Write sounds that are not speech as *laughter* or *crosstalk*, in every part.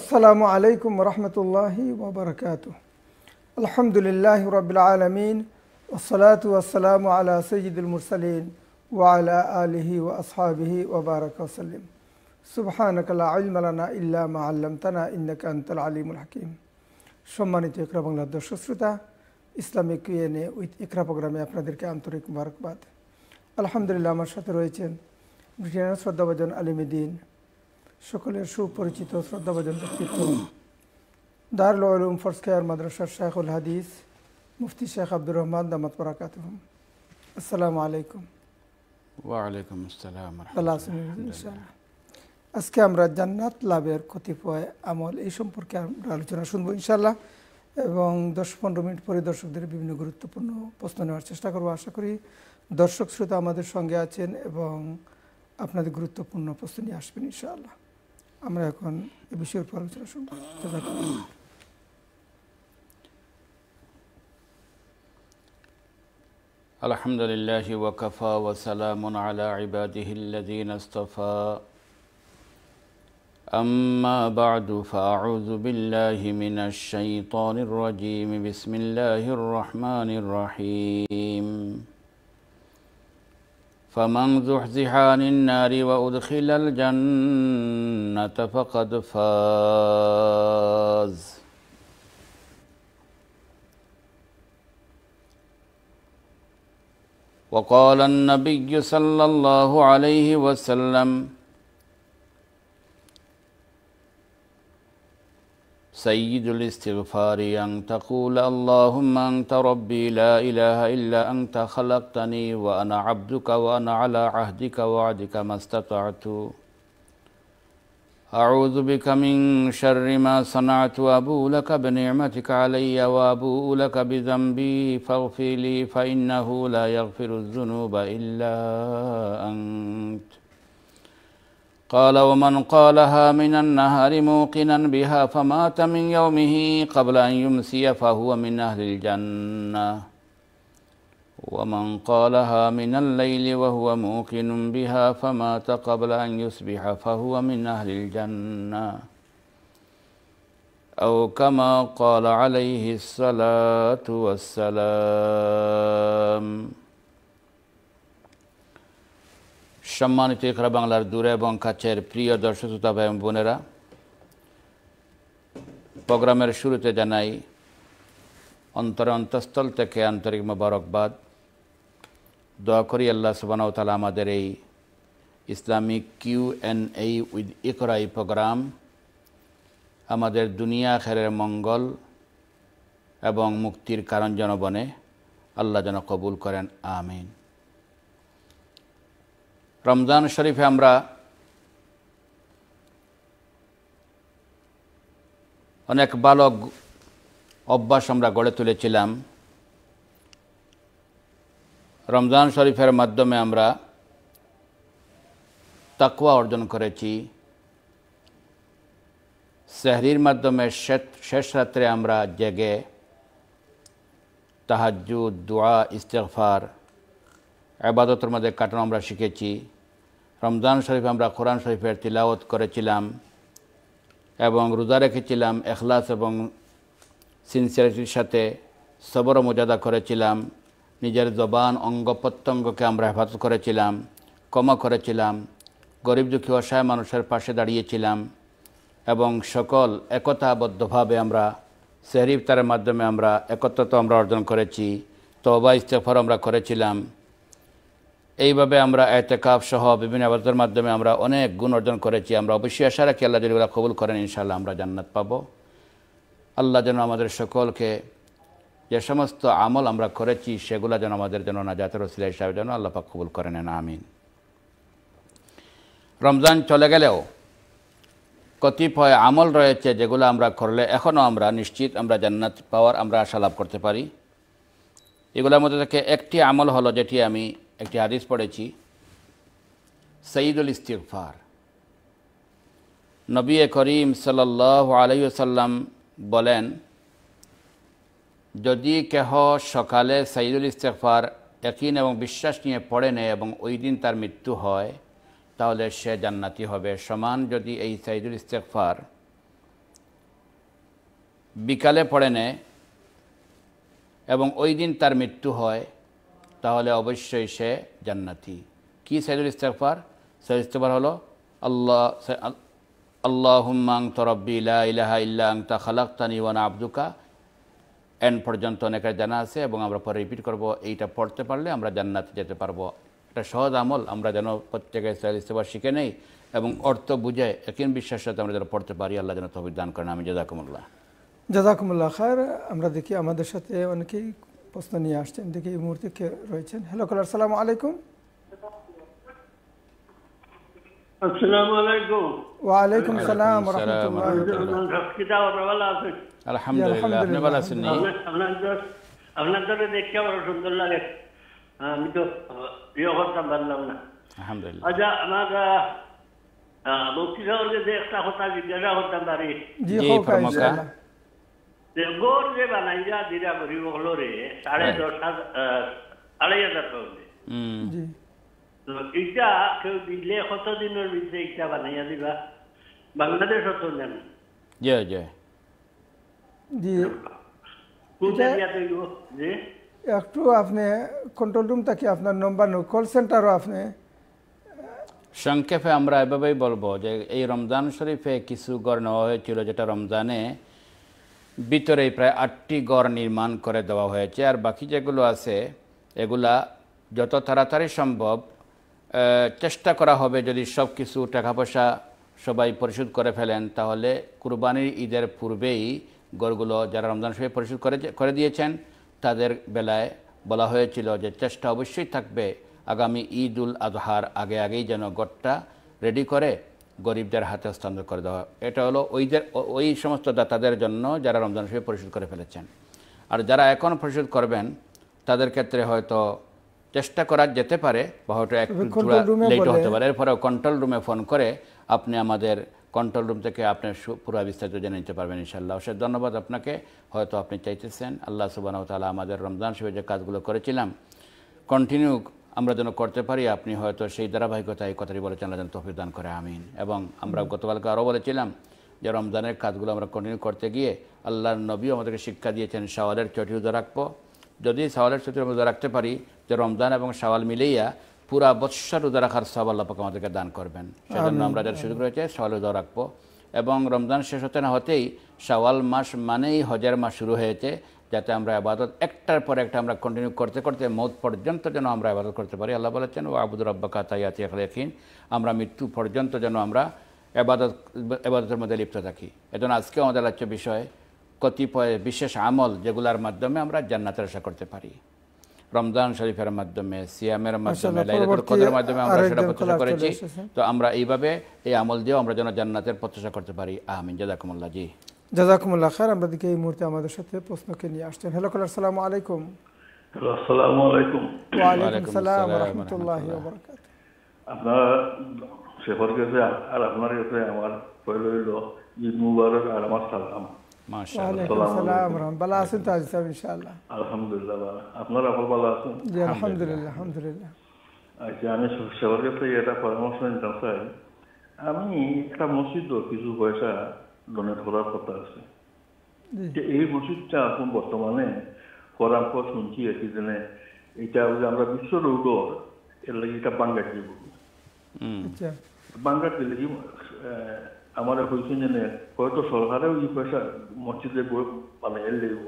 আসসালামু আলাইকুম রহমতুল্লাহি ওবরাকাত আলহামদুলিল্লাহ রবিল আলমিন ওসলাত ওসালাম আলা সঈদুল মুরসালিন ওয়ালা আলহি ও আসহাবিহি ওবরাকালিম সুবহানকালা আলমালানা ইল্লামা আল্লামতানা ইন্নাকা আলিমুল হাকিম সম্মানিত ইকরা বাংলার দর্শক শ্রোতা ইসলামিক ইউএনএ উইথ ইকরা প্রোগ্রামে আপনাদেরকে আন্তরিক মুবারকবাদ আলহামদুলিল্লাহ আমার সাথে রয়েছেন ব্রিটেনের শ্রদ্ধাভাজন আলিমুদ্দিন সকলের সুপরিচিত শ্রদ্ধাভাজন ব্যক্তিত্ব দারুল আলম ফরসকেয়ার মাদ্রাসার শাহুল হাদিস মুফতি শেখ আব্দুর রহমান দামাত বরাকাত আসসালামু আলাইকুম ওয়ালাইকুম আসসালাম আজকে আমরা জান্নাত লাভের কতিপয় আমল এই সম্পর্কে আমরা আলোচনা শুনবো ইনশাল্লাহ এবং দশ পনেরো মিনিট পরে দর্শকদের বিভিন্ন গুরুত্বপূর্ণ প্রশ্ন নেওয়ার চেষ্টা করবো আশা করি দর্শক শ্রোতা আমাদের সঙ্গে আছেন এবং আপনাদের গুরুত্বপূর্ণ প্রশ্ন নিয়ে আসবেন ইনশাআল্লাহ আমরা এখন এ বিষয়ের উপর আলোচনা শুনব الحمد لله وكفى وسلام على عباده الذين اصطفى أما بعد فأعوذ بالله من الشيطان الرجيم بسم الله الرحمن الرحيم فمن زحزح عن النار وأدخل الجنة فقد فاز وقال النبي صلى الله عليه وسلم سيد الاستغفار أن تقول اللهم أنت ربي لا إله إلا أنت خلقتني وأنا عبدك وأنا على عهدك وعدك ما استطعت أعوذ بك من شر ما صنعت وأبو لك بنعمتك علي وأبو لك بذنبي فاغفر لي فإنه لا يغفر الذنوب إلا أنت قال ومن قالها من النهار موقنا بها فمات من يومه قبل أن يمسي فهو من أهل الجنة ومن قالها من الليل وهو موقن بها فمات قبل أن يصبح فهو من أهل الجنة أو كما قال عليه الصلاة والسلام সম্মানিত এখরা বাংলার দূরে এবং কাছের প্রিয় দর্শক শ্রোতা ভাই বোনেরা প্রোগ্রামের শুরুতে জানাই অন্তরে অন্তঃস্থল থেকে আন্তরিক মোবারকবাদ দয়া করি আল্লাহ তালা আমাদের এই Islamic Q and A with Iqra এই প্রোগ্রাম আমাদের দুনিয়া খেরের মঙ্গল এবং মুক্তির কারণ জনবনে আল্লাহ যেন কবুল করেন আমিন রমজান শরীফে আমরা অনেক বালক অভ্যাস আমরা গড়ে তুলেছিলাম রমজান শরীফের মাধ্যমে আমরা তাকুয়া অর্জন করেছি সেহরির মাধ্যমে শেষ রাত্রে আমরা জেগে তাহাজুদ দোয়া ইস্তেফার আবাদতের মধ্যে কাটানো আমরা শিখেছি রমজান শরীফ আমরা কোরআন শরীফের তিলাওত করেছিলাম এবং রোজা রেখেছিলাম এখলাস এবং সিনসিয়ারিটির সাথে সবর মর্যাদা করেছিলাম নিজের জবান অঙ্গ প্রত্যঙ্গকে আমরা হেফাজত করেছিলাম কমা করেছিলাম গরিব দুঃখী অসহায় মানুষের পাশে দাঁড়িয়েছিলাম এবং সকল একতাবদ্ধভাবে আমরা সেহরিফতারের মাধ্যমে আমরা একত্রতা আমরা অর্জন করেছি তবা ইস্তেফার আমরা করেছিলাম এইভাবে আমরা এতেকাব সহ বিভিন্ন আবাদতের মাধ্যমে আমরা অনেক গুণ অর্জন করেছি আমরা অবশ্যই আশা রাখি আল্লাহ যেগুলো কবুল করেন ইনশাআল্লাহ আমরা জান্নাত পাব আল্লাহ যেন আমাদের সকলকে যে সমস্ত আমল আমরা করেছি সেগুলো যেন আমাদের যেন জাতের ওসিলা হিসাবে যেন আল্লাহ পাক কবুল করেন না আমিন রমজান চলে গেলেও কতিপয় আমল রয়েছে যেগুলো আমরা করলে এখনও আমরা নিশ্চিত আমরা জান্নাত পাওয়ার আমরা আশা লাভ করতে পারি এগুলোর মধ্যে থেকে একটি আমল হলো যেটি আমি একটি আদেশ পড়েছি সঈদুল ইস্তিকফার নবী করিম সাল্লাহ আলাইসাল্লাম বলেন যদি কেহ সকালে সঈদুল ইস্তেকফার একিন এবং বিশ্বাস নিয়ে পড়ে নেয় এবং ওই দিন তার মৃত্যু হয় তাহলে সে জান্নাতি হবে সমান যদি এই সঈদুল ইস্তেকফার বিকালে পড়ে নেয় এবং ওই দিন তার মৃত্যু হয় তাহলে অবশ্যই সে জান্নাতি কি সাইদুল ইস্তেকফার সাইদুল ইস্তফার হলো আল্লাহ আল্লাহ তরব্বি ইলাহা খালাক্তানি ওয়ান আব্দুকা এন পর্যন্ত অনেকের জানা আছে এবং আমরা পরে রিপিট করব এইটা পড়তে পারলে আমরা জান্নাতে যেতে পারবো এটা সহজ আমল আমরা যেন প্রত্যেকে সাইল ইস্তেফার শিখে নেই এবং অর্থ বুঝে একদিন বিশ্বাস সাথে আমরা যেন পড়তে পারি আল্লাহ যেন তবিক দান করেন আমি জাদাকুমুল্লাহ জাদাকুমুল্লাহ খায়ের আমরা দেখি আমাদের সাথে অনেকেই প্রশ্ন নিয়ে আসছেন দেখি এই মুহূর্তে কে রয়েছেন হ্যালো কলার সালাম আলাইকুম ওয়ালাইকুম সালাম আপনার দেখে বড় সুন্দর লাগে আমি তো ইয়ে করতাম পারলাম না আলহামদুলিল্লাহ আচ্ছা আমার মুক্তি সাহরকে যে একটা কথা জিজ্ঞাসা করতাম পারি গোর যে বানাইয়া দিরা বলরে সাড়ে হ্যাঁ। হাজার কেউ দিলে কত দিনের ভিতরে বানাইয়া দিবা বাংলাদেশ জানি জয় জয় জি একটু আপনি কন্ট্রোল রুম থেকে আপনার নম্বর কল সেন্টারও আপনি সংক্ষেপে আমরা এভাবেই বলবো যে এই রমজান শরীফে কিছু গড় নেওয়া হয়েছিল যেটা রমজানে ভিতরেই প্রায় আটটি গড় নির্মাণ করে দেওয়া হয়েছে আর বাকি যেগুলো আছে এগুলা যত তাড়াতাড়ি সম্ভব চেষ্টা করা হবে যদি সব কিছু টাকা পয়সা সবাই পরিশোধ করে ফেলেন তাহলে কুরবানির ঈদের পূর্বেই গড়গুলো যারা রমজান সাহেব পরিশোধ করে করে দিয়েছেন তাদের বেলায় বলা হয়েছিল যে চেষ্টা অবশ্যই থাকবে আগামী ঈদ উল আজহার আগে আগেই যেন গড়টা রেডি করে গরিবদের হাতে হস্তান্তর করে দেওয়া এটা হলো ওইদের ওই সমস্ত দাতাদের জন্য যারা রমজান শরীফ পরিশোধ করে ফেলেছেন আর যারা এখন পরিশোধ করবেন তাদের ক্ষেত্রে হয়তো চেষ্টা করা যেতে পারে বা হয়তো একটু লেট হতে পারে এরপরে কন্ট্রোল রুমে ফোন করে আপনি আমাদের কন্ট্রোল রুম থেকে আপনার পুরো বিস্তারিত জেনে নিতে পারবেন ইনশাল্লাহ অবশ্যই ধন্যবাদ আপনাকে হয়তো আপনি চাইতেছেন আল্লাহ সুবাহ তালা আমাদের রমজান শরীফে যে কাজগুলো করেছিলাম কন্টিনিউ আমরা যেন করতে পারি আপনি হয়তো সেই ধারাবাহিকতা এই কথাটি বলেছেন যেন তহফিক দান করে আমিন এবং আমরা গতকালকে আরও বলেছিলাম যে রমজানের কাজগুলো আমরা কন্টিনিউ করতে গিয়ে আল্লাহর নবী আমাদেরকে শিক্ষা দিয়েছেন সাওয়ালের ছটি রোজা রাখবো যদি সাওয়ালের ছটি রোজা রাখতে পারি যে রমজান এবং সাওয়াল মিলেইয়া পুরা বৎসর রোজা রাখার সব আল্লাপাকে আমাদেরকে দান করবেন সেজন্য আমরা যার সুযোগ রয়েছে সাওয়াল রোজা রাখবো এবং রমজান শেষ হতে না হতেই সাওয়াল মাস মানেই হজের মাস শুরু হয়েছে যাতে আমরা আবাদত একটার পর একটা আমরা কন্টিনিউ করতে করতে মত পর্যন্ত যেন আমরা আবাদত করতে পারি আল্লাহ বলেছেন ও আবুদুর আব্বা কাতাইয়াতি আখলেখিন আমরা মৃত্যু পর্যন্ত যেন আমরা আবাদত আবাদতের মধ্যে লিপ্ত থাকি এজন্য আজকে আমাদের লাগছে বিষয় কতিপয় বিশেষ আমল যেগুলোর মাধ্যমে আমরা জান্নাতের আশা করতে পারি রমজান শরীফের মাধ্যমে সিয়ামের মাধ্যমে লাইলাতুল মাধ্যমে আমরা সেটা প্রত্যাশা করেছি তো আমরা এইভাবে এই আমল দিয়েও আমরা যেন জান্নাতের প্রত্যাশা করতে পারি আহমিন জাদাকুমুল্লাহ জি জাজাকুমুল্লা খার আমরা দিকে এই মুহূর্তে আমাদের সাথে প্রশ্নকে নিয়ে আসছেন হ্যালো কলার সালাম আলাইকুম আপনার শেখর আচ্ছা, আমি একটা মসজিদ কিছু পয়সা করার কথা আছে যে এই মসজিদটা এখন বর্তমানে করার পর শুনছি একই দিনে এটা আমরা বিশ্ব রৌড এর লাগে এটা বাঙ্গার দিয়ে বলি আচ্ছা। বাঙ্গার দিলে কি আমার হয়েছে যে হয়তো সরকারেও পয়সা মসজিদে লাগিব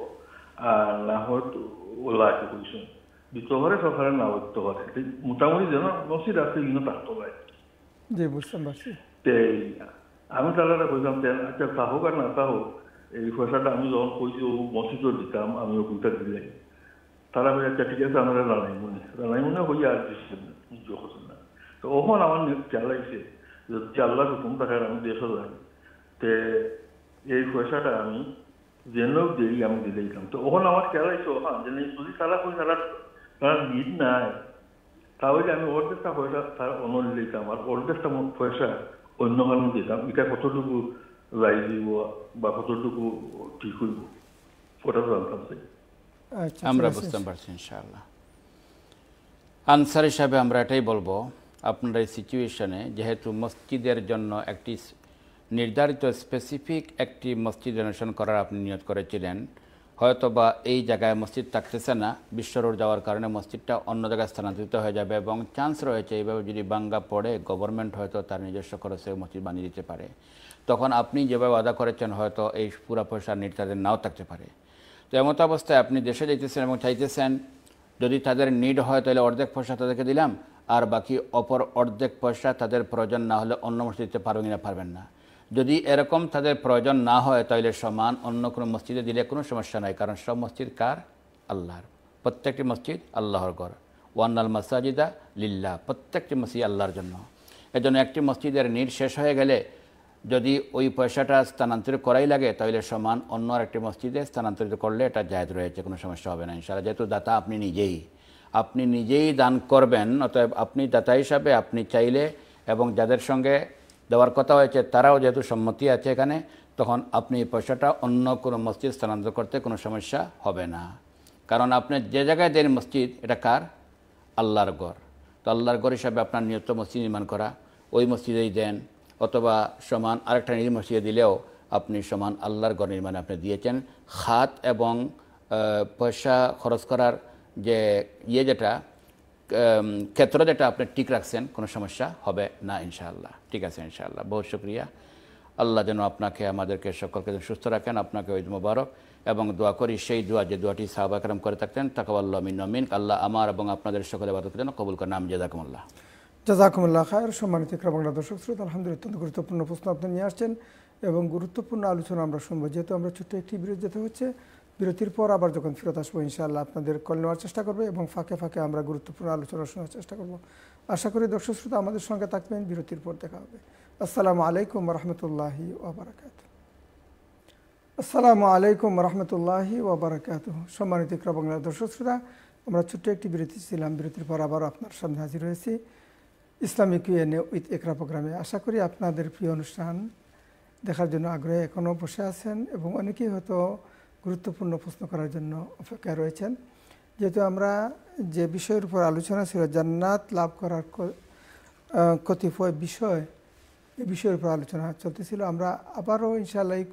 আর না হয়তো ওলা হয়েছে দিতে পারে সরকারের না মোটামুটি যেন মসজিদ আছে ইনো তার পারে জি আমি তারা কইলাম যে আচ্ছা তা হোক আর না তা হোক এই পয়সাটা আমি যখন কইছি ও বঞ্চিত দিতাম আমি ওগুলোটা দিলাই তারা হয়ে আচ্ছা ঠিক আছে আমরা রানাই মনে হইয়া আর দিচ্ছেন যখন না তো ওখন আমার চালাইছে যদি আল্লাহর রকম থাকার আমি দেশ যাই তে এই পয়সাটা আমি যেন দেরি আমি দিয়ে দিতাম তো ওখন আমার চালাইছে ওখান যে যদি তারা কই তারা তারা নিদ নাই তাহলে আমি অর্ধেকটা পয়সা তার অন্য দিতাম আর অর্ধেকটা পয়সা অন্য মানুষ যেতাম এটা কতটুকু দিব বা কতটুকু ঠিক হইব ওটা জানতাম আমরা আচ্ছা। বুঝতাম পারছি ইনশাআল্লাহ আনসার হিসাবে আমরা এটাই বলবো আপনার এই সিচুয়েশনে যেহেতু মসজিদের জন্য একটি নির্ধারিত স্পেসিফিক একটি মসজিদ ডোনেশন করার আপনি নিয়োগ করেছিলেন হয়তো বা এই জায়গায় মসজিদ থাকতেছে না বিশ্ব রোড যাওয়ার কারণে মসজিদটা অন্য জায়গায় স্থানান্তরিত হয়ে যাবে এবং চান্স রয়েছে এইভাবে যদি বাঙ্গা পড়ে গভর্নমেন্ট হয়তো তার নিজস্ব খরচে মসজিদ বানিয়ে দিতে পারে তখন আপনি যেভাবে আদা করেছেন হয়তো এই পুরা পয়সা নিট তাদের নাও থাকতে পারে তো এমতো অবস্থায় আপনি দেশে যেতেছেন এবং চাইতেছেন যদি তাদের নিড হয় তাহলে অর্ধেক পয়সা তাদেরকে দিলাম আর বাকি অপর অর্ধেক পয়সা তাদের প্রয়োজন না হলে অন্য মসজিদ দিতে পারবেন না পারবেন না যদি এরকম তাদের প্রয়োজন না হয় তাহলে সমান অন্য কোনো মসজিদে দিলে কোনো সমস্যা নাই কারণ সব মসজিদ কার আল্লাহর প্রত্যেকটি মসজিদ আল্লাহর ঘর ওয়ান্নাল মসাজিদা লিল্লা প্রত্যেকটি মসজিদ আল্লাহর জন্য এজন্য একটি মসজিদের নির শেষ হয়ে গেলে যদি ওই পয়সাটা স্থানান্তরিত করাই লাগে তাহলে সমান অন্য একটি মসজিদে স্থানান্তরিত করলে এটা জায়দ রয়েছে কোনো সমস্যা হবে না ইনশাআল্লাহ যেহেতু দাতা আপনি নিজেই আপনি নিজেই দান করবেন অতএব আপনি দাতা হিসাবে আপনি চাইলে এবং যাদের সঙ্গে দেওয়ার কথা হয়েছে তারাও যেহেতু সম্মতি আছে এখানে তখন আপনি এই পয়সাটা অন্য কোনো মসজিদ স্থানান্তর করতে কোনো সমস্যা হবে না কারণ আপনি যে জায়গায় দেন মসজিদ এটা কার আল্লাহর গড় তো আল্লাহর গড় হিসাবে আপনার নিয়ত মসজিদ নির্মাণ করা ওই মসজিদেই দেন অথবা সমান আরেকটা নিজ মসজিদে দিলেও আপনি সমান আল্লাহর গড় নির্মাণে আপনি দিয়েছেন খাত এবং পয়সা খরচ করার যে ইয়ে যেটা ক্ষেত্র যেটা আপনি ঠিক রাখছেন কোনো সমস্যা হবে না ইনশাআল্লাহ ঠিক আছে ইনশাআল্লাহ বহু শুক্রিয়া আল্লাহ যেন আপনাকে আমাদেরকে সকলকে যেন সুস্থ রাখেন আপনাকে ওই মোবারক এবং দোয়া করি সেই দোয়া যে দোয়াটি সাহবাকরম করে থাকতেন তাকাবাল্লা মিন মিন আল্লাহ আমার এবং আপনাদের সকলে বাদককে যেন কবুল করে নাম জাজাকুমুল্লাহ জাজাকুমুল্লাহ খায়ের সম্মানিত বাংলা দর্শক শ্রোত আলহামদুলিল্লাহ অত্যন্ত গুরুত্বপূর্ণ প্রশ্ন আপনি নিয়ে আসছেন এবং গুরুত্বপূর্ণ আলোচনা আমরা শুনবো যেহেতু আমরা ছোট্ট একটি বিরোধ যেতে হচ্ছে বিরতির পর আবার যখন ফেরত আসবো ইনশাআল্লাহ আপনাদের কল নেওয়ার চেষ্টা করবে এবং ফাঁকে ফাঁকে আমরা গুরুত্বপূর্ণ আলোচনা শোনার চেষ্টা করব আশা করি দর্শক শ্রোতা আমাদের সঙ্গে থাকবেন বিরতির পর দেখা হবে আসসালামু আলাইকুম রহমতুল্লাহি ওবরাকাত আসসালামু আলাইকুম রহমতুল্লাহি ওবরাকাত সম্মানিত বাংলা দর্শক শ্রোতা আমরা ছোট্ট একটি বিরতি ছিলাম বিরতির পর আবার আপনার সামনে হাজির হয়েছি ইসলামিক ইউএনএ উইথ একরা প্রোগ্রামে আশা করি আপনাদের প্রিয় অনুষ্ঠান দেখার জন্য আগ্রহে এখনও বসে আছেন এবং অনেকেই হয়তো গুরুত্বপূর্ণ প্রশ্ন করার জন্য অপেক্ষায় রয়েছেন যেহেতু আমরা যে বিষয়ের উপর আলোচনা ছিল জান্নাত লাভ করার কতিপয় বিষয় এ বিষয়ের উপর আলোচনা চলতেছিল আমরা আবারও ইনশাআল্লাহ এই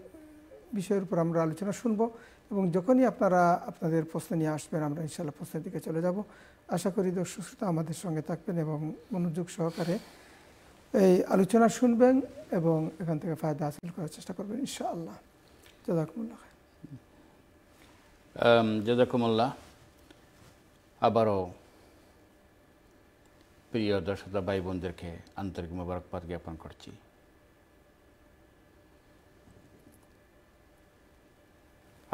বিষয়ের উপর আমরা আলোচনা শুনব এবং যখনই আপনারা আপনাদের প্রশ্ন নিয়ে আসবেন আমরা ইনশাআল্লাহ প্রশ্নের দিকে চলে যাব আশা করি দর্শক শ্রোতা আমাদের সঙ্গে থাকবেন এবং মনোযোগ সহকারে এই আলোচনা শুনবেন এবং এখান থেকে ফায়দা হাসিল করার চেষ্টা করবেন ইনশাআল্লাহ জাদাকুমুল্লাহ জেজাকুমল্লা um, আবারও প্রিয় দর্শকতা ভাই বোনদেরকে আন্তরিক মোবারকবাদ জ্ঞাপন করছি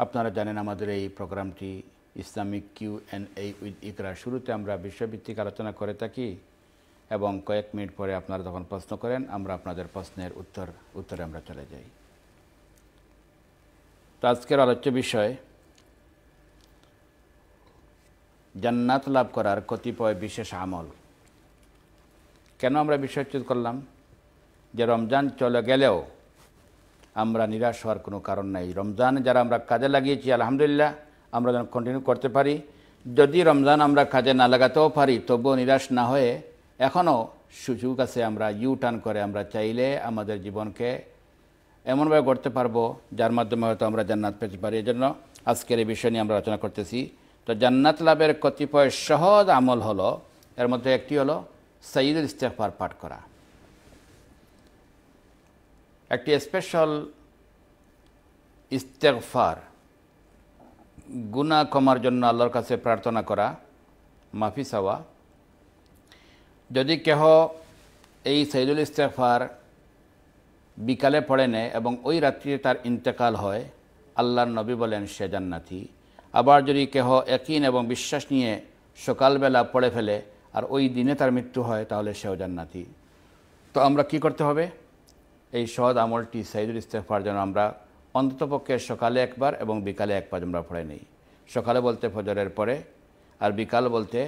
আপনারা জানেন আমাদের এই প্রোগ্রামটি Islamic Q and A with Iqra শুরুতে আমরা বিশ্বভিত্তিক আলোচনা করে থাকি এবং কয়েক মিনিট পরে আপনারা যখন প্রশ্ন করেন আমরা আপনাদের প্রশ্নের উত্তর উত্তরে আমরা চলে যাই তো আজকের আলোচ্য বিষয় জান্নাত লাভ করার কতিপয় বিশেষ আমল কেন আমরা বিষয়চ্যুত করলাম যে রমজান চলে গেলেও আমরা নিরাশ হওয়ার কোনো কারণ নাই রমজান যারা আমরা কাজে লাগিয়েছি আলহামদুলিল্লাহ আমরা যেন কন্টিনিউ করতে পারি যদি রমজান আমরা কাজে না লাগাতেও পারি তবুও নিরাশ না হয়ে এখনও সুযোগ আছে আমরা ইউ টার্ন করে আমরা চাইলে আমাদের জীবনকে এমনভাবে গড়তে পারবো যার মাধ্যমে হয়তো আমরা জান্নাত পেতে পারি এজন্য আজকের এই বিষয় নিয়ে আমরা আলোচনা করতেছি তো জান্নাত লাভের কতিপয় সহজ আমল হলো এর মধ্যে একটি হলো সঈদুল ইস্তেফার পাঠ করা একটি স্পেশাল ইস্তেফার গুণা কমার জন্য আল্লাহর কাছে প্রার্থনা করা মাফি চাওয়া যদি কেহ এই সঈদুল ইস্তেফার বিকালে পড়ে নেয় এবং ওই রাত্রিতে তার ইন্তেকাল হয় আল্লাহর নবী বলেন সে জান্নাতি আবার যদি কেহ একিন এবং বিশ্বাস নিয়ে সকালবেলা পড়ে ফেলে আর ওই দিনে তার মৃত্যু হয় তাহলে সেও জান্নাতি তো আমরা কি করতে হবে এই সৎ আমলটি সাইদুল ইস্তেফার জন্য আমরা অন্ততপক্ষে সকালে একবার এবং বিকালে একবার আমরা পড়ে নিই সকালে বলতে ফজরের পরে আর বিকাল বলতে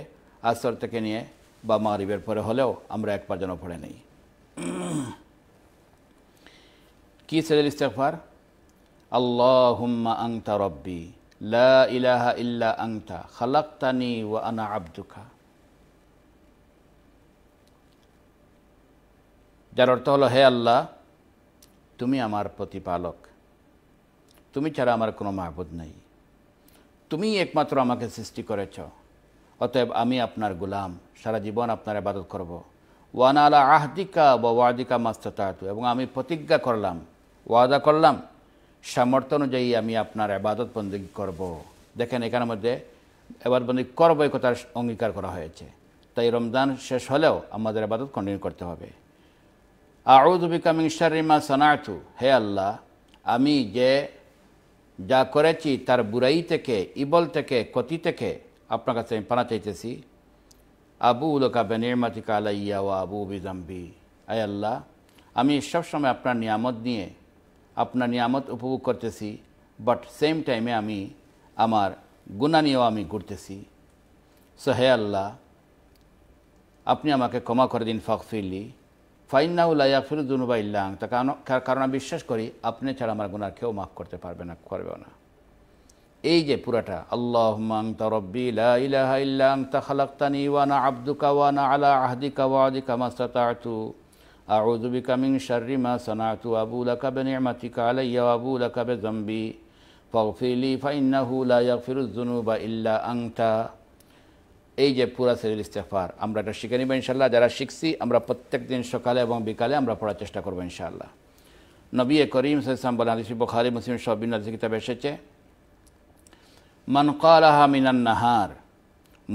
আসর থেকে নিয়ে বা মারিবের পরে হলেও আমরা একবার যেন পড়ে নিই কি সাইদুল ইস্তেফার আল্লাহ হুম্মা আংতা রব্বি লা ইলাহা ইল্লা আংতা খালাক্তানি ওয়া আনা আব্দুকা যার অর্থ হলো হে আল্লাহ তুমি আমার প্রতিপালক তুমি ছাড়া আমার কোনো মাহবুদ নেই তুমি একমাত্র আমাকে সৃষ্টি করেছ অতএব আমি আপনার গোলাম সারা জীবন আপনার আবাদত করব ওয়ান আলা আহদিকা বা ওয়াদিকা মাস্তাতু এবং আমি প্রতিজ্ঞা করলাম ওয়াদা করলাম সামর্থ্য অনুযায়ী আমি আপনার আবাদত বন্দী করব। দেখেন এখানের মধ্যে আবাদত বন্দী করবো এই কথার অঙ্গীকার করা হয়েছে তাই রমজান শেষ হলেও আমাদের আবাদত কন্টিনিউ করতে হবে আউদ বিকামিং শারিমা সনাথু হে আল্লাহ আমি যে যা করেছি তার বুড়াই থেকে ইবল থেকে ক্ষতি থেকে আপনার কাছে আমি পানা চাইতেছি আবু উলকা বেনির্মাতিকা আলাইয়া ও আবু বিজাম্বি আয় আল্লাহ আমি সবসময় আপনার নিয়ামত নিয়ে আপনার নিয়ামত উপভোগ করতেছি বাট সেম টাইমে আমি আমার গুণা নিয়েও আমি ঘুরতেছি সো হে আল্লাহ আপনি আমাকে ক্ষমা করে দিন ফিরলি ফাইন্না উল্লাহ ফিরুদ্দুনুবা ইল্লাং তা কারণ আমি বিশ্বাস করি আপনি ছাড়া আমার গুণার কেউ মাফ করতে পারবে না করবেও না এই যে পুরাটা আল্লাহ মাং তরব্বি ইলাহা ইল্লাং তা খালাক্তানি ওয়ানা আব্দু কাওয়ানা আলা আহদিকা ওয়াদিকা তু أعوذ بك من شر ما صنعت وأبو لك بنعمتك علي وأبو لك بذنبي فاغفر لي فإنه لا يغفر الذنوب إلا أنت এই যে পুরা সেরিল ইস্তেফার আমরা এটা শিখে নিব ইনশাল্লাহ যারা শিখছি আমরা প্রত্যেক দিন সকালে এবং বিকালে আমরা পড়ার চেষ্টা করবো ইনশাল্লাহ নবী করিম সাইসাম বলেন আদিসি বখারি মুসলিম সব বিন আদিসি কিতাব এসেছে মান কালাহা মিনান নাহার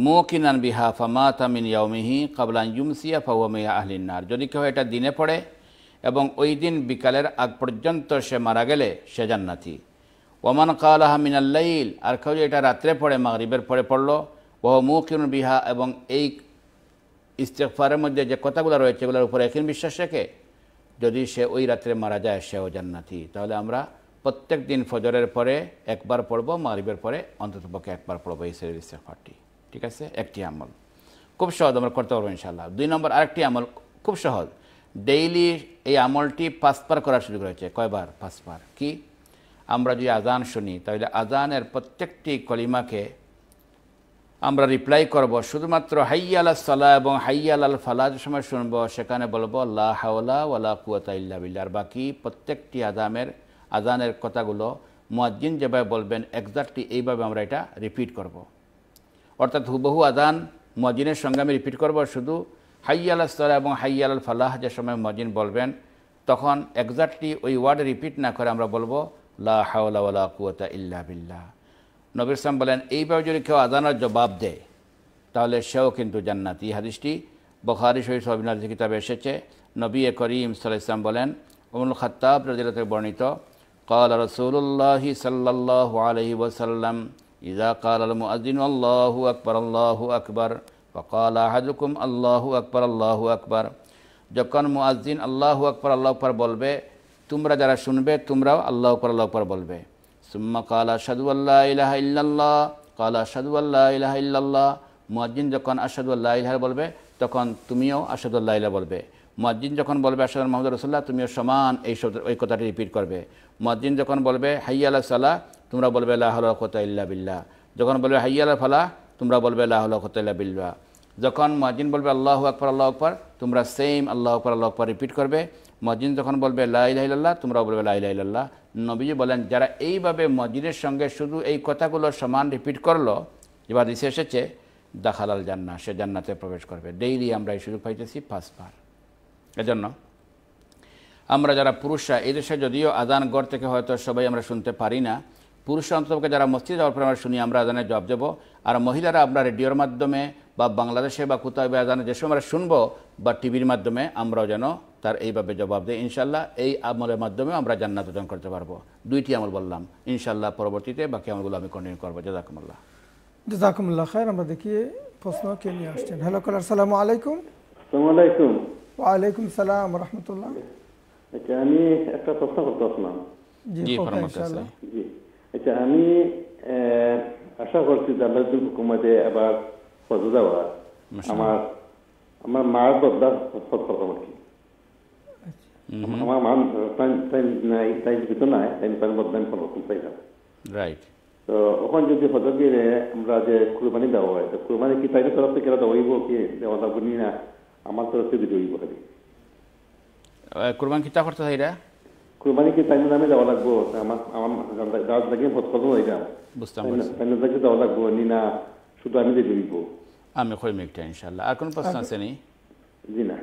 মোকিনান বিহা ফামা তামিন ইয়াউমিহি কাবলান ইউমসিয়া আহলিন নার যদি কেউ এটা দিনে পড়ে এবং ওই দিন বিকালের আগ পর্যন্ত সে মারা গেলে সে জান্নাতি ওমান কালাহ মিনাল্লাইল আর কেউ এটা রাত্রে পড়ে মাগরিবের পরে পড়ল ওহ মুকিন বিহা এবং এই ইস্তেকফারের মধ্যে যে কথাগুলো রয়েছে এগুলোর উপরে এখন বিশ্বাস রেখে যদি সে ওই রাত্রে মারা যায় সেও জান্নাতি তাহলে আমরা প্রত্যেক দিন ফজরের পরে একবার পড়ব মাগরিবের পরে অন্ততপক্ষে একবার পড়ব এই শরীর ইস্তেকফারটি ঠিক আছে একটি আমল খুব সহজ আমরা করতে পারবো ইনশাল্লাহ দুই নম্বর আরেকটি আমল খুব সহজ ডেইলি এই আমলটি পাঁচবার করার শুরু করেছে কয়বার পাঁচবার কি আমরা যদি আজান শুনি তাহলে আজানের প্রত্যেকটি কলিমাকে আমরা রিপ্লাই করব শুধুমাত্র হাইয়াল সালা এবং হাইয়াল আল ফালা যে সময় শুনব সেখানে বলবো আল্লাহ হাওলা ওয়ালা কুয়াতা ইল্লা বিল্লার বাকি প্রত্যেকটি আজামের আজানের কথাগুলো মুয়াজ্জিন যেভাবে বলবেন একজাক্টলি এইভাবে আমরা এটা রিপিট করবো অর্থাৎ হুবহু আদান মজিনের সঙ্গে আমি রিপিট করবো শুধু হাইয়াল স্তরা এবং হাইয়াল ফালাহ যে সময় মজিন বলবেন তখন একজাক্টলি ওই ওয়ার্ড রিপিট না করে আমরা বলবো লা হাওলা কুয়তা ইল্লা বিল্লাহ নবীর ইসলাম বলেন এইভাবে যদি কেউ আদানার জবাব দেয় তাহলে সেও কিন্তু জান্নাত ই হাদিসটি বখারি শহীদ সবিনাজ কিতাবে এসেছে নবী এ করিম ইসলাম বলেন অমুল খত্তাব রাজিলাতে বর্ণিত কাল রসুল্লাহি সাল্লাহ আলহি ওসাল্লাম إذا قال المؤذن الله أكبر الله أكبر فقال أحدكم الله أكبر الله أكبر যখন মুয়াজ্জিন আল্লাহু আকবর আল্লাহ আকবর বলবে তোমরা যারা শুনবে তোমরাও আল্লাহ আকবর আল্লাহ আকবর বলবে সুম্মা কালা সাদু আল্লাহ ইলাহা ইল্লাল্লাহ কালা সাদু আল্লাহ ইলাহা ইল্লাল্লাহ মুয়াজ্জিন যখন আসাদু আল্লাহ ইলাহা বলবে তখন তুমিও আসাদু আল্লাহ ইলাহ বলবে মুয়াজ্জিন যখন বলবে আসাদ মাহমুদ রসুল্লাহ তুমিও সমান এই শব্দ ওই কথাটি রিপিট করবে মুয়াজ্জিন যখন বলবে হাইয়া আল্লাহ সাল্লাহ তোমরা বলবে আল্লাহ ইল্লা বিল্লাহ যখন বলবে হাইয়াল ফালাহ তোমরা বলবে আল্লাহ ইল্লা বিল্লাহ যখন মজিন বলবে আল্লাহ আকবর আল্লাহ আকবর তোমরা সেম আল্লাহ আকবর আল্লাহ আকবর রিপিট করবে মজিন যখন বলবে আল্লাহ তোমরা বলবে আল্লাহ নবীজি বলেন যারা এইভাবে মজিনের সঙ্গে শুধু এই কথাগুলো সমান রিপিট করলো এবার দিশে এসেছে দাখালাল জান্না সে জান্নাতে প্রবেশ করবে ডেইলি আমরা এই সুযোগ পাইতেছি পাঁচবার এজন্য আমরা যারা পুরুষরা এদেশে যদিও আজান গড় থেকে হয়তো সবাই আমরা শুনতে পারি না পুরুষ অন্ততপক্ষে যারা মসজিদে যাওয়ার পরে আমরা শুনি আমরা আজানে জব যাব আর মহিলারা আমরা রেডিওর মাধ্যমে বা বাংলাদেশে বা কোথাও বা আজানে যে সময় আমরা শুনবো বা টিভির মাধ্যমে আমরাও যেন তার এইভাবে জবাব দেয় ইনশাল্লাহ এই আমলের মাধ্যমে আমরা জান্নাত অর্জন করতে পারবো দুইটি আমল বললাম ইনশাল্লাহ পরবর্তীতে বাকি আমলগুলো আমি কন্টিনিউ করবো জাজাকুমুল্লাহ জাজাকুমুল্লাহ খায়ের আমরা দেখি প্রশ্ন কে নিয়ে আসছেন হ্যালো কলার সালাম আলাইকুম আলাইকুম ওয়ালাইকুম সালাম রহমতুল্লাহ আচ্ছা, আমি একটা প্রশ্ন করতে আসলাম জি জি এটা আমি আশা করছি যে আমরা যদি হুকুমাতে এবার হজে যাওয়া আমার আমার মার বদলা করতাম আর কি আমার মা নাই তাই জীবিত নাই তাই তার বদনাম করতাম চাইলাম রাইট তো ওখান যদি হজর দিয়ে আমরা যে কুরবানি দেওয়া হয় তো কুরবানি কি তাইলে তরফ থেকে দেওয়াইব কি দেওয়া যাবো না আমার তরফ থেকে দিতে হইব খালি কুরবান কিতা করতে চাইরা কি চাইনা দামে যাওয়া লাগবো আমার আমার যাওয়ার লাগে ভোট করবো এটা চাইনা দামে যাওয়া লাগবো নিনা শুধু আমি যে দিব আমি কইম একটা ইনশাআল্লাহ আর কোনো প্রশ্ন আছে নি জি না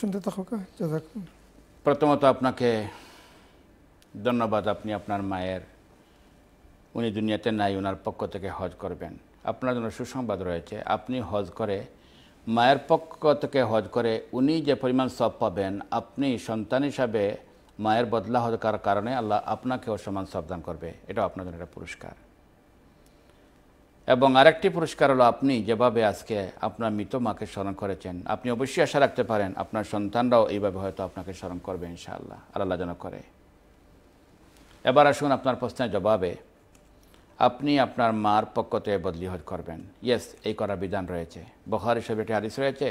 শুনতে তো প্রথমত আপনাকে ধন্যবাদ আপনি আপনার মায়ের উনি দুনিয়াতে নাই ওনার পক্ষ থেকে হজ করবেন আপনার জন্য সুসংবাদ রয়েছে আপনি হজ করে মায়ের পক্ষ থেকে হজ করে উনি যে পরিমাণ সব পাবেন আপনি সন্তান হিসাবে মায়ের বদলা হজ করার কারণে আল্লাহ আপনাকেও সমান সাবধান করবে এটাও আপনার জন্য একটা পুরস্কার এবং আরেকটি পুরস্কার হলো আপনি যেভাবে আজকে আপনার মৃত মাকে স্মরণ করেছেন আপনি অবশ্যই আশা রাখতে পারেন আপনার সন্তানরাও এইভাবে হয়তো আপনাকে স্মরণ করবে ইনশাআল্লাহ আল্লাহ যেন করে এবার আসুন আপনার প্রশ্নের জবাবে আপনি আপনার মার পক্ষতে বদলি হজ করবেন ইয়েস এই করার বিধান রয়েছে বখার হিসেবে একটি হাদিস রয়েছে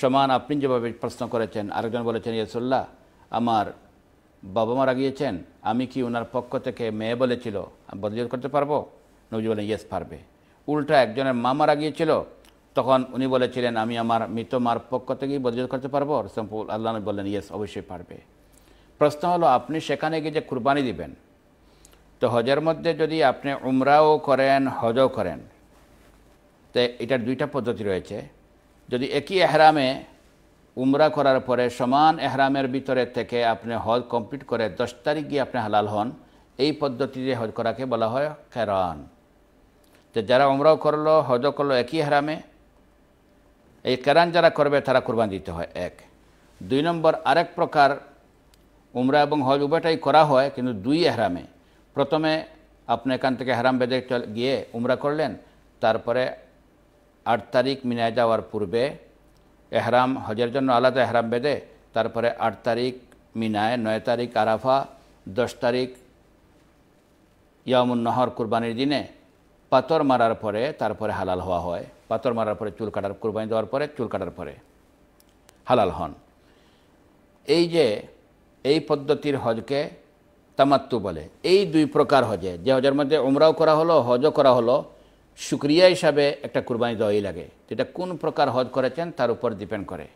সমান আপনি যেভাবে প্রশ্ন করেছেন আরেকজন বলেছেন ইয়েসুল্লাহ আমার বাবা মারা গিয়েছেন আমি কি ওনার পক্ষ থেকে মেয়ে বলেছিল বদলি করতে পারবো নজি বলেন ইয়েস পারবে উল্টা একজনের মা মারা গিয়েছিল তখন উনি বলেছিলেন আমি আমার মৃত মার পক্ষ থেকে বদলি করতে পারবো রসম্পুল আল্লাহ বললেন ইয়েস অবশ্যই পারবে প্রশ্ন হলো আপনি সেখানে গিয়ে যে কুরবানি দিবেন তো হজের মধ্যে যদি আপনি উমরাও করেন হজও করেন তো এটার দুইটা পদ্ধতি রয়েছে যদি একই এহরামে উমরা করার পরে সমান এহরামের ভিতরে থেকে আপনি হজ কমপ্লিট করে দশ তারিখ গিয়ে আপনি হালাল হন এই পদ্ধতিতে হজ করাকে বলা হয় কেরান তো যারা উমরাও করলো হজও করলো একই এহরামে এই কেরান যারা করবে তারা কোরবান দিতে হয় এক দুই নম্বর আরেক প্রকার উমরা এবং হজ উভয়টাই করা হয় কিন্তু দুই এহরামে প্রথমে আপনি এখান থেকে হারাম বেদে গিয়ে উমরা করলেন তারপরে আট তারিখ মিনায় যাওয়ার পূর্বে এহরাম হজের জন্য আলাদা এহরাম বেদে তারপরে আট তারিখ মিনায় নয় তারিখ আরাফা দশ তারিখ ইয়ামুন নহর কুরবানির দিনে পাথর মারার পরে তারপরে হালাল হওয়া হয় পাথর মারার পরে চুল কাটার কুরবানি দেওয়ার পরে চুল কাটার পরে হালাল হন এই যে এই পদ্ধতির হজকে তামাত্তু বলে এই দুই প্রকার হজে যে হজের মধ্যে উমরাও করা হলো হজও করা হলো সুক্রিয়া হিসাবে একটা কুরবানি দেওয়াই লাগে যেটা কোন প্রকার হজ করেছেন তার উপর ডিপেন্ড করে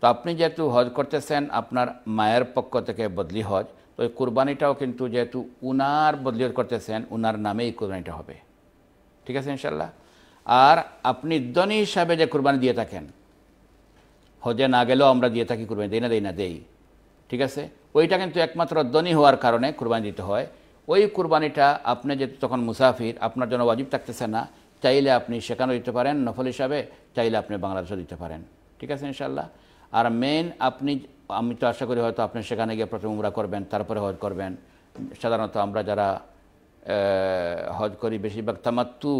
তো আপনি যেহেতু হজ করতেছেন আপনার মায়ের পক্ষ থেকে বদলি হজ তো ওই কুরবানিটাও কিন্তু যেহেতু উনার বদলি করতেছেন উনার নামেই কুরবানিটা হবে ঠিক আছে ইনশাল্লাহ আর আপনি দনি হিসাবে যে কুরবানি দিয়ে থাকেন হজে না গেলেও আমরা দিয়ে থাকি কুরবানি দেই না দেই না দেই ঠিক আছে ওইটা কিন্তু একমাত্র ধনী হওয়ার কারণে কুরবানি দিতে হয় ওই কুরবানিটা আপনি যেহেতু তখন মুসাফির আপনার জন্য ওয়াজিব থাকতেছে না চাইলে আপনি সেখানেও দিতে পারেন নফল হিসাবে চাইলে আপনি বাংলাদেশও দিতে পারেন ঠিক আছে ইনশাল্লাহ আর মেন আপনি আমি তো আশা করি হয়তো আপনি সেখানে গিয়ে প্রথম উমরা করবেন তারপরে হজ করবেন সাধারণত আমরা যারা হজ করি বেশিরভাগ তামাত্তু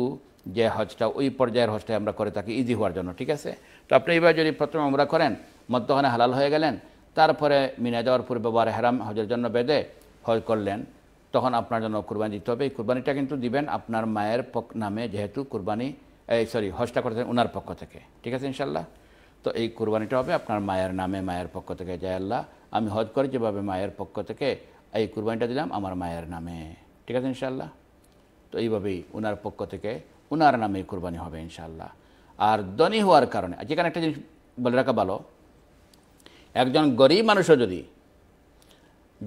যে হজটা ওই পর্যায়ের হজটাই আমরা করে থাকি ইজি হওয়ার জন্য ঠিক আছে তো আপনি এইবার যদি প্রথমে উমরা করেন মধ্যখানে হালাল হয়ে গেলেন তারপরে মিনা যাওয়ার পূর্বে বার হেরাম হজের জন্য বেঁধে হজ করলেন তখন আপনার জন্য কুরবানি দিতে হবে এই কুরবানিটা কিন্তু দিবেন আপনার মায়ের পক্ষ নামে যেহেতু কুরবানি এই সরি হজটা করতেন ওনার পক্ষ থেকে ঠিক আছে ইনশাল্লাহ তো এই কুরবানিটা হবে আপনার মায়ের নামে মায়ের পক্ষ থেকে জয় আল্লাহ আমি হজ করি যেভাবে মায়ের পক্ষ থেকে এই কুরবানিটা দিলাম আমার মায়ের নামে ঠিক আছে ইনশাল্লাহ তো এইভাবেই ওনার পক্ষ থেকে ওনার নামে কুরবানি হবে ইনশাল্লাহ আর ধনী হওয়ার কারণে যেখানে একটা জিনিস বলে রাখা ভালো একজন গরিব মানুষও যদি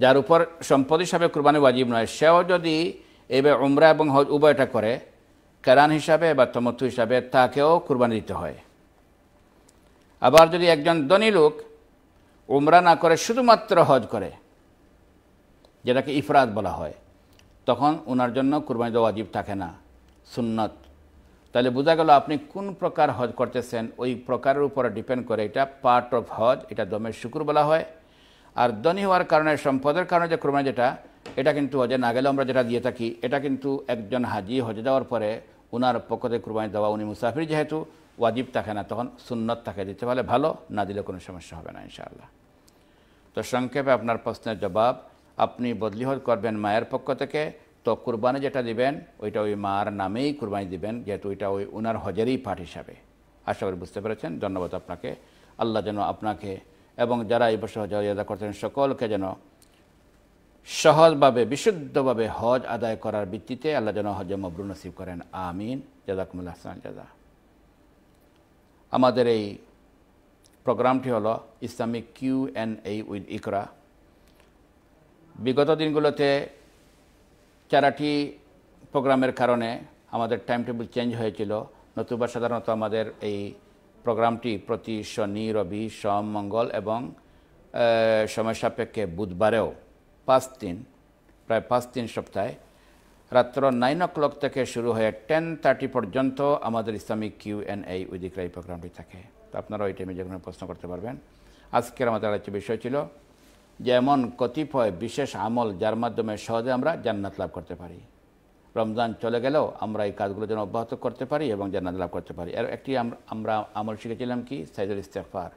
যার উপর সম্পদ হিসাবে কুরবানি ওয়াজিব নয় সেও যদি এবার উমরা এবং হজ উভয়টা করে কেরান হিসাবে বা তমত্থু হিসাবে তাকেও কুরবানি দিতে হয় আবার যদি একজন ধনী লোক উমরা না করে শুধুমাত্র হজ করে যেটাকে ইফরাত বলা হয় তখন ওনার জন্য কুরবানি দেওয়া ওয়াজিব থাকে না সুন্নত তাহলে বোঝা গেল আপনি কোন প্রকার হজ করতেছেন ওই প্রকারের উপর ডিপেন্ড করে এটা পার্ট অফ হজ এটা দমের শুকুর বলা হয় আর ধনী হওয়ার কারণে সম্পদের কারণে যে ক্রমে যেটা এটা কিন্তু হজে না গেলে আমরা যেটা দিয়ে থাকি এটা কিন্তু একজন হাজি হজে যাওয়ার পরে ওনার পক্ষতে কুরবানি দেওয়া উনি মুসাফির যেহেতু ওয়াজিব থাকে না তখন সুন্নত থাকে দিতে পারলে ভালো না দিলে কোনো সমস্যা হবে না ইনশাআল্লাহ তো সংক্ষেপে আপনার প্রশ্নের জবাব আপনি বদলি হজ করবেন মায়ের পক্ষ থেকে তো কোরবানি যেটা দিবেন ওইটা ওই মার নামেই কোরবানি দিবেন যেহেতু ওইটা ওই ওনার হজেরই পাঠ হিসাবে আশা করি বুঝতে পেরেছেন ধন্যবাদ আপনাকে আল্লাহ যেন আপনাকে এবং যারা এই বছর হজ আদা করতেন সকলকে যেন সহজভাবে বিশুদ্ধভাবে হজ আদায় করার ভিত্তিতে আল্লাহ যেন হজ মবরু নসিব করেন আমিন জাদাকুমুল্লা হাসান জাদা আমাদের এই প্রোগ্রামটি হলো Islamic Q and A with Iqra বিগত দিনগুলোতে চারাটি প্রোগ্রামের কারণে আমাদের টাইম টেবিল চেঞ্জ হয়েছিল নতুবা সাধারণত আমাদের এই প্রোগ্রামটি প্রতি শনি রবি সোম মঙ্গল এবং সময় সাপেক্ষে বুধবারেও পাঁচ দিন প্রায় পাঁচ দিন সপ্তাহে রাত্র নাইন ও ক্লক থেকে শুরু হয়ে টেন থার্টি পর্যন্ত আমাদের ইসলামিক কিউ এন এই উইদিক্রাই প্রোগ্রামটি থাকে তো আপনারা ওই টাইমে যে কোনো প্রশ্ন করতে পারবেন আজকের আমাদের আলোচ্য বিষয় ছিল যেমন কতিপয় বিশেষ আমল যার মাধ্যমে সহজে আমরা জান্নাত লাভ করতে পারি রমজান চলে গেলেও আমরা এই কাজগুলো যেন অব্যাহত করতে পারি এবং জান্নাত লাভ করতে পারি এর একটি আমরা আমল শিখেছিলাম কি সাইজুল ইস্তেফার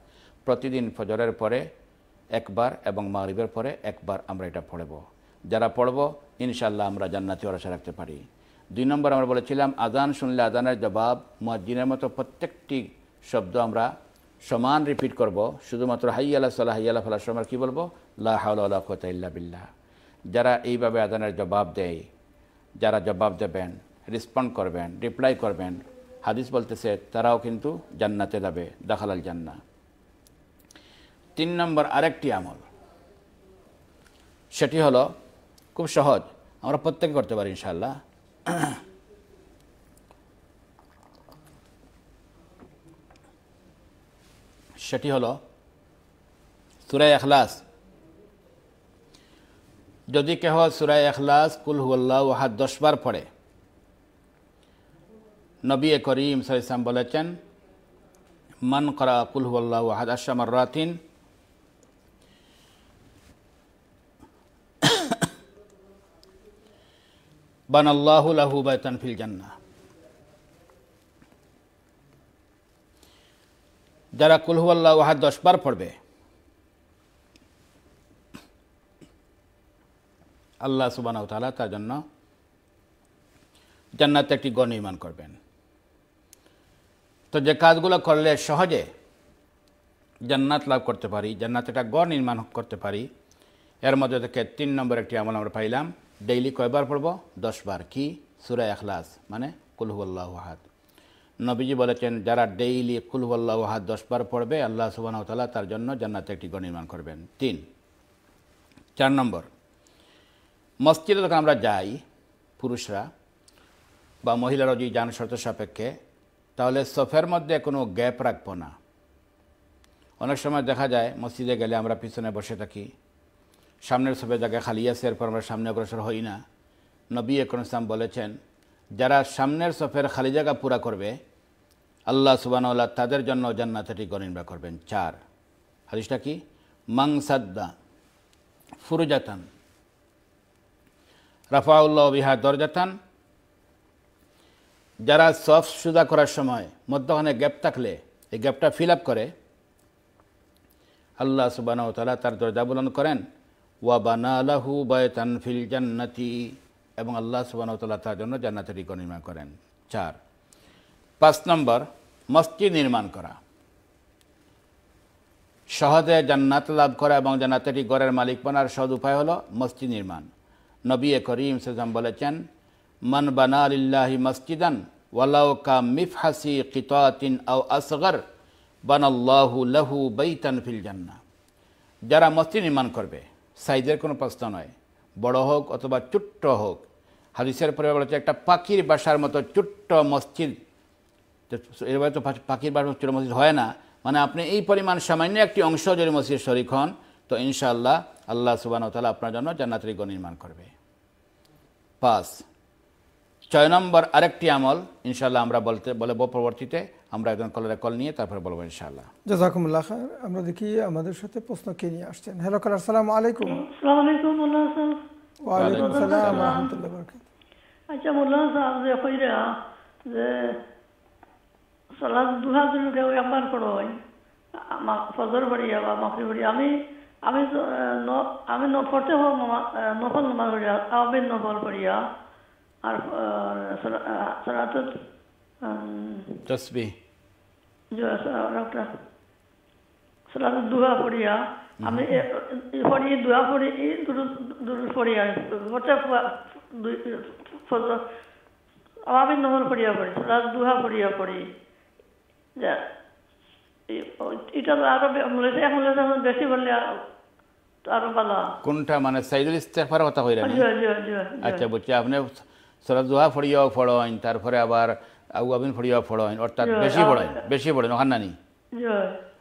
প্রতিদিন ফজরের পরে একবার এবং মাগরিবের পরে একবার আমরা এটা পড়ব যারা পড়ব ইনশাল্লাহ আমরা জান্নাতি আশা রাখতে পারি দুই নম্বর আমরা বলেছিলাম আজান শুনলে আজানের জবাব মুয়াজ্জিনের মতো প্রত্যেকটি শব্দ আমরা সমান রিপিট করব শুধুমাত্র হাই আল্লাহ সাল্লাহ হাই আল্লাহ ফাল্লাহ কী বলবো লাহ কতাইল্লা বিল্লাহ যারা এইভাবে আদানের জবাব দেয় যারা জবাব দেবেন রেসপন্ড করবেন রিপ্লাই করবেন হাদিস বলতেছে তারাও কিন্তু জান্নাতে যাবে দাখালাল জান্না তিন নম্বর আরেকটি আমল সেটি হলো খুব সহজ আমরা প্রত্যেকে করতে পারি ইনশাল্লাহ সেটি হল সুরাই এখলাস যদি কেহ সুরাই এখলাস কুল হুয়াল্লাহ ওয়াহাদ দশবার পড়ে নবী করিম সাইসাম বলেছেন মন করা কুল হুয়াল্লাহ ওয়াহাদ আসামার রাতিন বানাল্লাহু লাহু বাইতান ফিল জান্না যারা কুলহুয়াল্লাহ দশ দশবার পড়বে আল্লাহ সুবানাউ তালা তার জন্য জান্নাতে একটি গণ নির্মাণ করবেন তো যে কাজগুলো করলে সহজে জান্নাত লাভ করতে পারি জান্নাত একটা গড় নির্মাণ করতে পারি এর মধ্যে থেকে তিন নম্বর একটি আমল আমরা পাইলাম ডেইলি কয়বার পড়ব দশবার কি সুরা এখলাস মানে কুলহুয়াল্লাহ ওয়াহাদ নবীজি বলেছেন যারা ডেইলি কুলহল্লাহ হাত দশবার পড়বে আল্লাহ সুবাহতাল্লাহ তার জন্য জান্নাতে একটি গণ নির্মাণ করবেন তিন চার নম্বর মসজিদে যখন আমরা যাই পুরুষরা বা মহিলারাও যদি যান শর্ত সাপেক্ষে তাহলে সফের মধ্যে কোনো গ্যাপ রাখবো না অনেক সময় দেখা যায় মসজিদে গেলে আমরা পিছনে বসে থাকি সামনের সফের জায়গায় খালি আছে এরপর আমরা সামনে অগ্রসর হই না নবী এখন ইসলাম বলেছেন যারা সামনের সফের খালি জায়গা পুরা করবে আল্লাহ সুবানওয়ালা তাদের জন্য জান্নাতটি গণিনবা করবেন চার হাদিসটা কি মাংসাদ্দা ফুরুজাতান রাফাউল্লাহ বিহার দরজাতান যারা সফ সুদা করার সময় মধ্যখানে গ্যাপ থাকলে এই গ্যাপটা ফিল আপ করে আল্লাহ সুবান তার দরজা বুলন করেন ওয়া বানা আলাহু বায়তান ফিল জান্নাতি এবং আল্লাহ সুবাহতাল্লাহ তার জন্য জান্নাতের রিক নির্মাণ করেন চার পাঁচ নম্বর মসজিদ নির্মাণ করা সহজে জান্নাত লাভ করা এবং জান্নাতেরই গড়ের মালিকপনার সদ উপায় হলো মসজিদ নির্মাণ নবী করিম সেজাম বলেছেন মন বানা আলিল্লাহি মসজিদান ওয়ালাউ কা হাসি কিতাতিন আও আসগর বানাল্লাহু লাহু বৈতান ফিল জান্না যারা মসজিদ নির্মাণ করবে সাইজের কোনো প্রশ্ন নয় বড় হোক অথবা চুট্ট হোক হাদিসের পরে বলেছে একটা পাখির বাসার মতো চুট্ট মসজিদ এবার তো পাখির বাসার চুট্ট মসজিদ হয় না মানে আপনি এই পরিমাণ সামান্য একটি অংশ যদি মসজিদ শরিক হন তো ইনশাআল্লাহ আল্লাহ সুবাহ তালা আপনার জন্য জান্নাতরি গণ নির্মাণ করবে পাঁচ ছয় নম্বর আরেকটি আমল ইনশাল্লাহ আমরা বলতে বলব পরবর্তীতে আমরা একজন কলেরা কল নিয়ে তারপরে বলবো ইনশাল্লাহ জাজাকুমুল্লাহ খান আমরা দেখি আমাদের সাথে প্রশ্ন কে নিয়ে আসছেন হ্যালো কলার সালাম আলাইকুম ওয়ালাইকুম সালাম রহমতুল্লাহ বরকাত আচ্ছা মোল্লা সাহেব যে যে দুহা কেউ একবার ফজর বা মাফরি আমি আমি আমি পড়তে হোক নফল নমাজ করিয়া আবিন নফল করিয়া আমি পড়ি পড়ি নমল পড়িয়া পড়ি দুহা পড়িয়া পড়ি এটা তো আরো মূলত মূলত বেশি বললে আরো ভালো কোনটা মানে সাইদুল ইস্তেফার কথা আচ্ছা বুঝছি আপনি সরজোহা ফড়িয়াও ফড়ন তারপরে আবার আউ আগুয়াবিন ফড়িয়াও ফড়ন অর্থাৎ বেশি ফড়ন বেশি ফড়ন ওখান নানি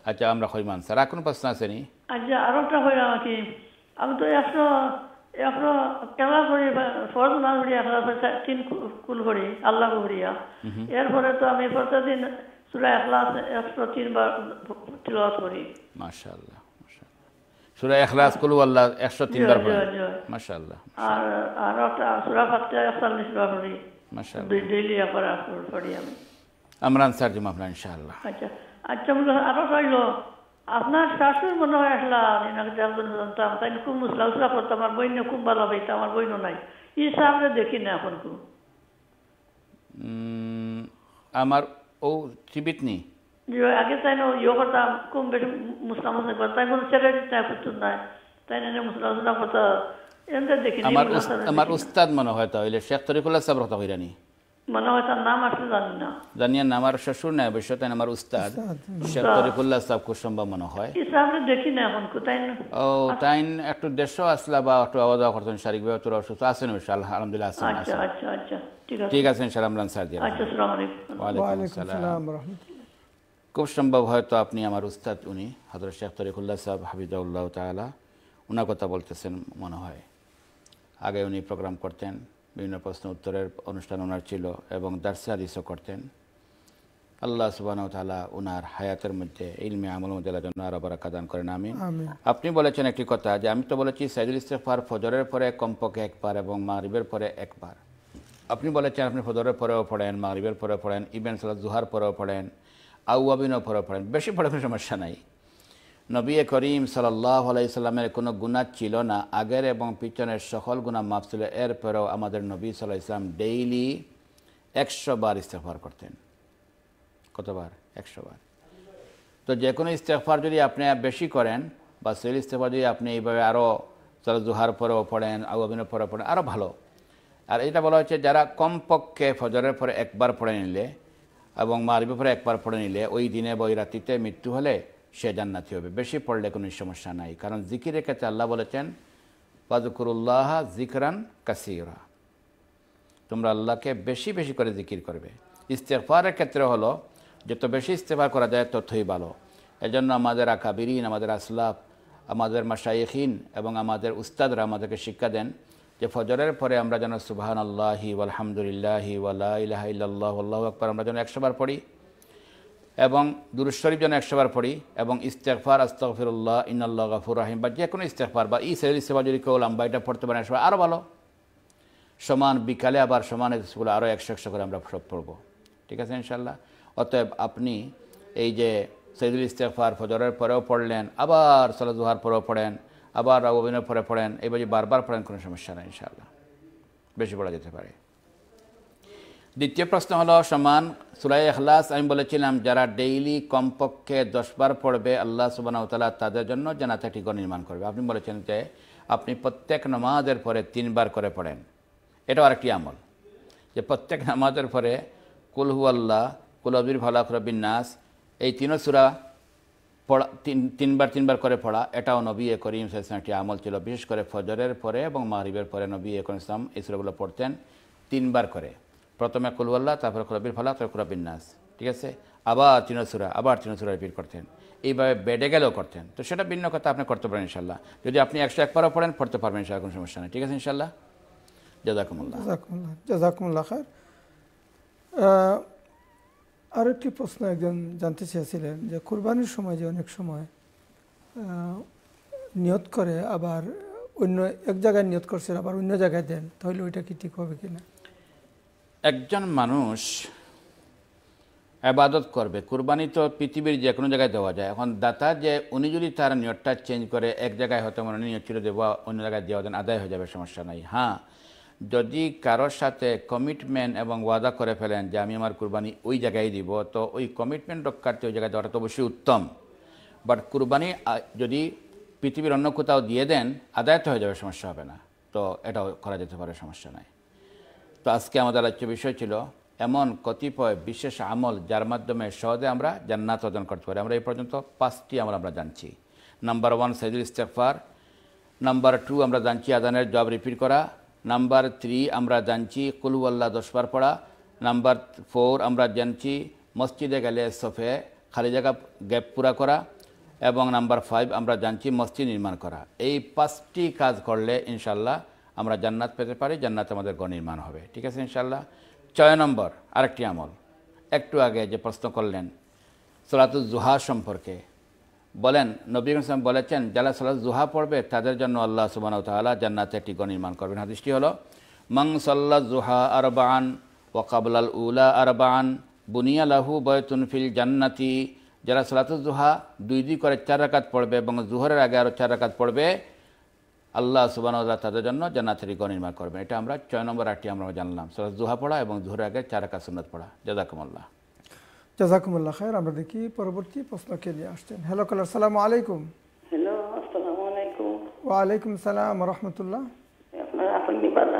আচ্ছা আমরা মান স্যার আর প্রশ্ন আছে নি আচ্ছা আরো একটা হয় আমাকে আমি তো এখন এখন কেলা করি ফরজ না করি এখন তিন কুল করি আল্লাহ করিয়া এরপরে তো আমি প্রতিদিন সুরা একলাস একশো তিনবার তিলওয়াত করি মাশাআল্লাহ সুরা এখলাস কুলু আল্লাহ একশো তিনবার পড়ি মাশাআল্লাহ আর আর একটা সুরা ফাতিহা 41 বার পড়ি মাশাআল্লাহ দুই ডেইলি আবার পড়ি আমি আমরান স্যার জিমা আপনার ইনশাআল্লাহ আচ্ছা আচ্ছা বলো আরো চাইলো আপনার শাশুড়ি মনে হয় আসলা নাকি জানতাম জানতাম তাই খুব মুসলা উসলা করতো আমার বইন খুব ভালো হবে আমার বইনও নাই এই সামনে দেখি না এখন খুব আমার ও চিবিত নেই ఆగిస్తాను యువకత కొంచెం ముస్లామని కొత్త కొంచెం చర్య মুসলাম কথা আমার উস্তাদ মনে হয় তাহলে শেখ তরিকুল্লাহ সাহেব নাম জানি না তাই উস্তাদ মনে হয় না ও তাই একটু দেশও আসলা বা একটু আওয়া শারীরিকভাবে অসুস্থ আলহামদুলিল্লাহ ঠিক আছে সার খুব সম্ভব হয়তো আপনি আমার উস্তাদ উনি হজরত শেখ তরিকুল্লাহ সাহেব হাবিদাউল্লাহ তালা ওনার কথা বলতেছেন মনে হয় আগে উনি প্রোগ্রাম করতেন বিভিন্ন প্রশ্ন উত্তরের অনুষ্ঠান ওনার ছিল এবং দার্সে আদিসও করতেন আল্লাহ সুবাহ তালা ওনার হায়াতের মধ্যে ইলমে আমল মধ্যে জন্য আরো বারাক্কা দান করেন আমি আপনি বলেছেন একটি কথা যে আমি তো বলেছি সাইদুল ইস্তেফার ফজরের পরে কমপক্ষে একবার এবং মারিবের পরে একবার আপনি বলেছেন আপনি ফজরের পরেও পড়েন মারিবের পরে পড়েন ইবেন সাল জুহার পরেও পড়েন আউআবিনও ফরো পড়েন বেশি পড়ে কোনো সমস্যা নাই নবী করিম সাল্লাহ আলাইসাল্লামের কোনো গুণা ছিল না আগের এবং পিছনের সকল গুণা মাফ ছিল এরপরেও আমাদের নবী সাল্লাহ ইসলাম ডেইলি একশো বার ইস্তেফার করতেন কতবার একশো বার তো যে কোনো ইস্তেফার যদি আপনি বেশি করেন বা সেল ইস্তেফার যদি আপনি এইভাবে আরও চলো জোহার পরেও পড়েন অভিনয় পরেও পড়েন আরও ভালো আর এটা বলা হচ্ছে যারা কমপক্ষে ফজরের পরে একবার পড়ে নিলে এবং মারবি পরে একবার পড়ে নিলে ওই দিনে বা ওই রাতিতে মৃত্যু হলে সে জান্নাতি হবে বেশি পড়লে কোনো সমস্যা নাই কারণ জিকিরের ক্ষেত্রে আল্লাহ বলেছেন পাজুকুরুল্লাহ জিকরান কাসিরা তোমরা আল্লাহকে বেশি বেশি করে জিকির করবে ইস্তেফারের ক্ষেত্রে হলো যত বেশি ইস্তেফার করা যায় ততই ভালো এজন্য আমাদের আকাবিরিন আমাদের আসলাফ আমাদের মাসাইহীন এবং আমাদের উস্তাদরা আমাদেরকে শিক্ষা দেন যে ফজরের পরে আমরা যেন সুবাহান আল্লাহি আলহামদুলিল্লাহি ওয়ালাহ আল্লাহ আকবর আমরা যেন একশোবার পড়ি এবং দুরুজ শরীফ যেন একশোবার পড়ি এবং ইস্তেকফার আস্তফিরুল্লাহ ইনাল্লাহ গাফুর রাহিম বা যে কোনো ইস্তেকফার বা ই সেল ইস্তেফা যদি কেউ লম্বা এটা পড়তে পারেন একশোবার আরও ভালো সমান বিকালে আবার সমান স্কুলে আরও একশো একশো করে আমরা সব পড়ব ঠিক আছে ইনশাল্লাহ অতএব আপনি এই যে সৈদুল ইস্তেকফার ফজরের পরেও পড়লেন আবার সলাজুহার পরেও পড়েন আবার রঘবিনের পরে পড়েন এবার যে বারবার পড়েন কোনো সমস্যা নেই ইনশাআল্লাহ বেশি পড়া যেতে পারে দ্বিতীয় প্রশ্ন হলো সমান সুলাই এখলাস আমি বলেছিলাম যারা ডেইলি কমপক্ষে দশবার পড়বে আল্লাহ সুবানাউতালা তাদের জন্য জানাতে একটি ঘর নির্মাণ করবে আপনি বলেছেন যে আপনি প্রত্যেক নামাজের পরে তিনবার করে পড়েন এটাও আরেকটি আমল যে প্রত্যেক নামাজের পরে কুলহু আল্লাহ কুলবির ভালা রবিন নাস এই তিনও সুরা পড়া তিন তিনবার তিনবার করে পড়া এটাও নবী এ করিম ইসলাম একটি আমল ছিল বিশেষ করে ফজরের পরে এবং মাহরিবের পরে নবী এ করিম ইসলাম এই সুরাগুলো পড়তেন তিনবার করে প্রথমে কুলুয়াল্লাহ তারপরে কুলাবির ফলা তারপর কুলাবির নাস ঠিক আছে আবার তিনসুরা আবার তিনসুরা রিপিট করতেন এইভাবে বেডে গেলেও করতেন তো সেটা ভিন্ন কথা আপনি করতে পারেন ইনশাল্লাহ যদি আপনি একশো একবারও পড়েন পড়তে পারবেন ইনশাল্লাহ কোনো সমস্যা নেই ঠিক আছে ইনশাল্লাহ জাজাকুমুল্লাহ জাজাকুমুল্লাহ জাজাকুমুল্লাহ খার আর একটি প্রশ্ন একজন জানতে চেয়েছিলেন যে কোরবানির সময় যে অনেক সময় নিয়ত করে আবার অন্য এক জায়গায় নিয়ত করছেন আবার অন্য জায়গায় দেন তাহলে ওইটা কি ঠিক হবে কিনা একজন মানুষ আবাদত করবে কোরবানি তো পৃথিবীর যে কোনো জায়গায় দেওয়া যায় এখন দাতা যে উনি যদি তার নিয়তটা চেঞ্জ করে এক জায়গায় হয়তো মনে নিয়ত ছিল দেওয়া অন্য জায়গায় দেওয়া দেন আদায় হয়ে যাবে সমস্যা নাই হ্যাঁ যদি কারোর সাথে কমিটমেন্ট এবং ওয়াদা করে ফেলেন যে আমি আমার কুরবানি ওই জায়গায় দিব তো ওই কমিটমেন্ট রক্ষার্থে ওই জায়গায় দেওয়াটা তো অবশ্যই উত্তম বাট কুরবানি যদি পৃথিবীর অন্য কোথাও দিয়ে দেন আদায়ত হয়ে যাবে সমস্যা হবে না তো এটাও করা যেতে পারে সমস্যা নাই তো আজকে আমাদের আলোচ্য বিষয় ছিল এমন কতিপয় বিশেষ আমল যার মাধ্যমে সহজে আমরা জান্নাত অর্জন করতে পারি আমরা এই পর্যন্ত পাঁচটি আমরা আমরা জানছি নাম্বার ওয়ান সাইদুল ইস্তেকফার নাম্বার টু আমরা জানছি আদানের জবাব রিপিট করা নাম্বার থ্রি আমরা জানছি কুলুয়াল্লা দশবার পড়া নাম্বার ফোর আমরা জানছি মসজিদে গেলে সফে খালি জায়গা গ্যাপ পুরা করা এবং নাম্বার ফাইভ আমরা জানছি মসজিদ নির্মাণ করা এই পাঁচটি কাজ করলে ইনশাল্লাহ আমরা জান্নাত পেতে পারি জান্নাত আমাদের গণনির্মাণ হবে ঠিক আছে ইনশাল্লাহ ছয় নম্বর আরেকটি আমল একটু আগে যে প্রশ্ন করলেন সলাতুল জুহা সম্পর্কে বলেন নবী ইসলাম বলেছেন যারা সালাদ জুহা পড়বে তাদের জন্য আল্লাহ সুবান তালা জান্নাতে একটি গণ নির্মাণ করবেন হাদিসটি হলো মং সাল্লা জুহা আরবান ওয়াকাবলাল উলা আরবান বুনিয়া লাহু বয়তুনফিল জান্নাতি যারা সালাতুল জুহা দুই দুই করে চার রাকাত পড়বে এবং জুহরের আগে আরও চার রাকাত পড়বে আল্লাহ সুবান তাদের জন্য জান্নাতের গণ নির্মাণ করবেন এটা আমরা ছয় নম্বর আটটি আমরা জানলাম সালাত জুহা পড়া এবং জুহরের আগে চার রাকাত সুন্নত পড়া জাদাকুমল্লাহ জাজাকুমুল্লাহ খায়ের আমরা দেখি পরবর্তী প্রশ্নকে নিয়ে আসছেন হ্যালো কলার সালাম আলাইকুম হ্যালো আসসালামু আলাইকুম ওয়ালাইকুম সালাম রহমতুল্লাহ আপনার আপনি ভালো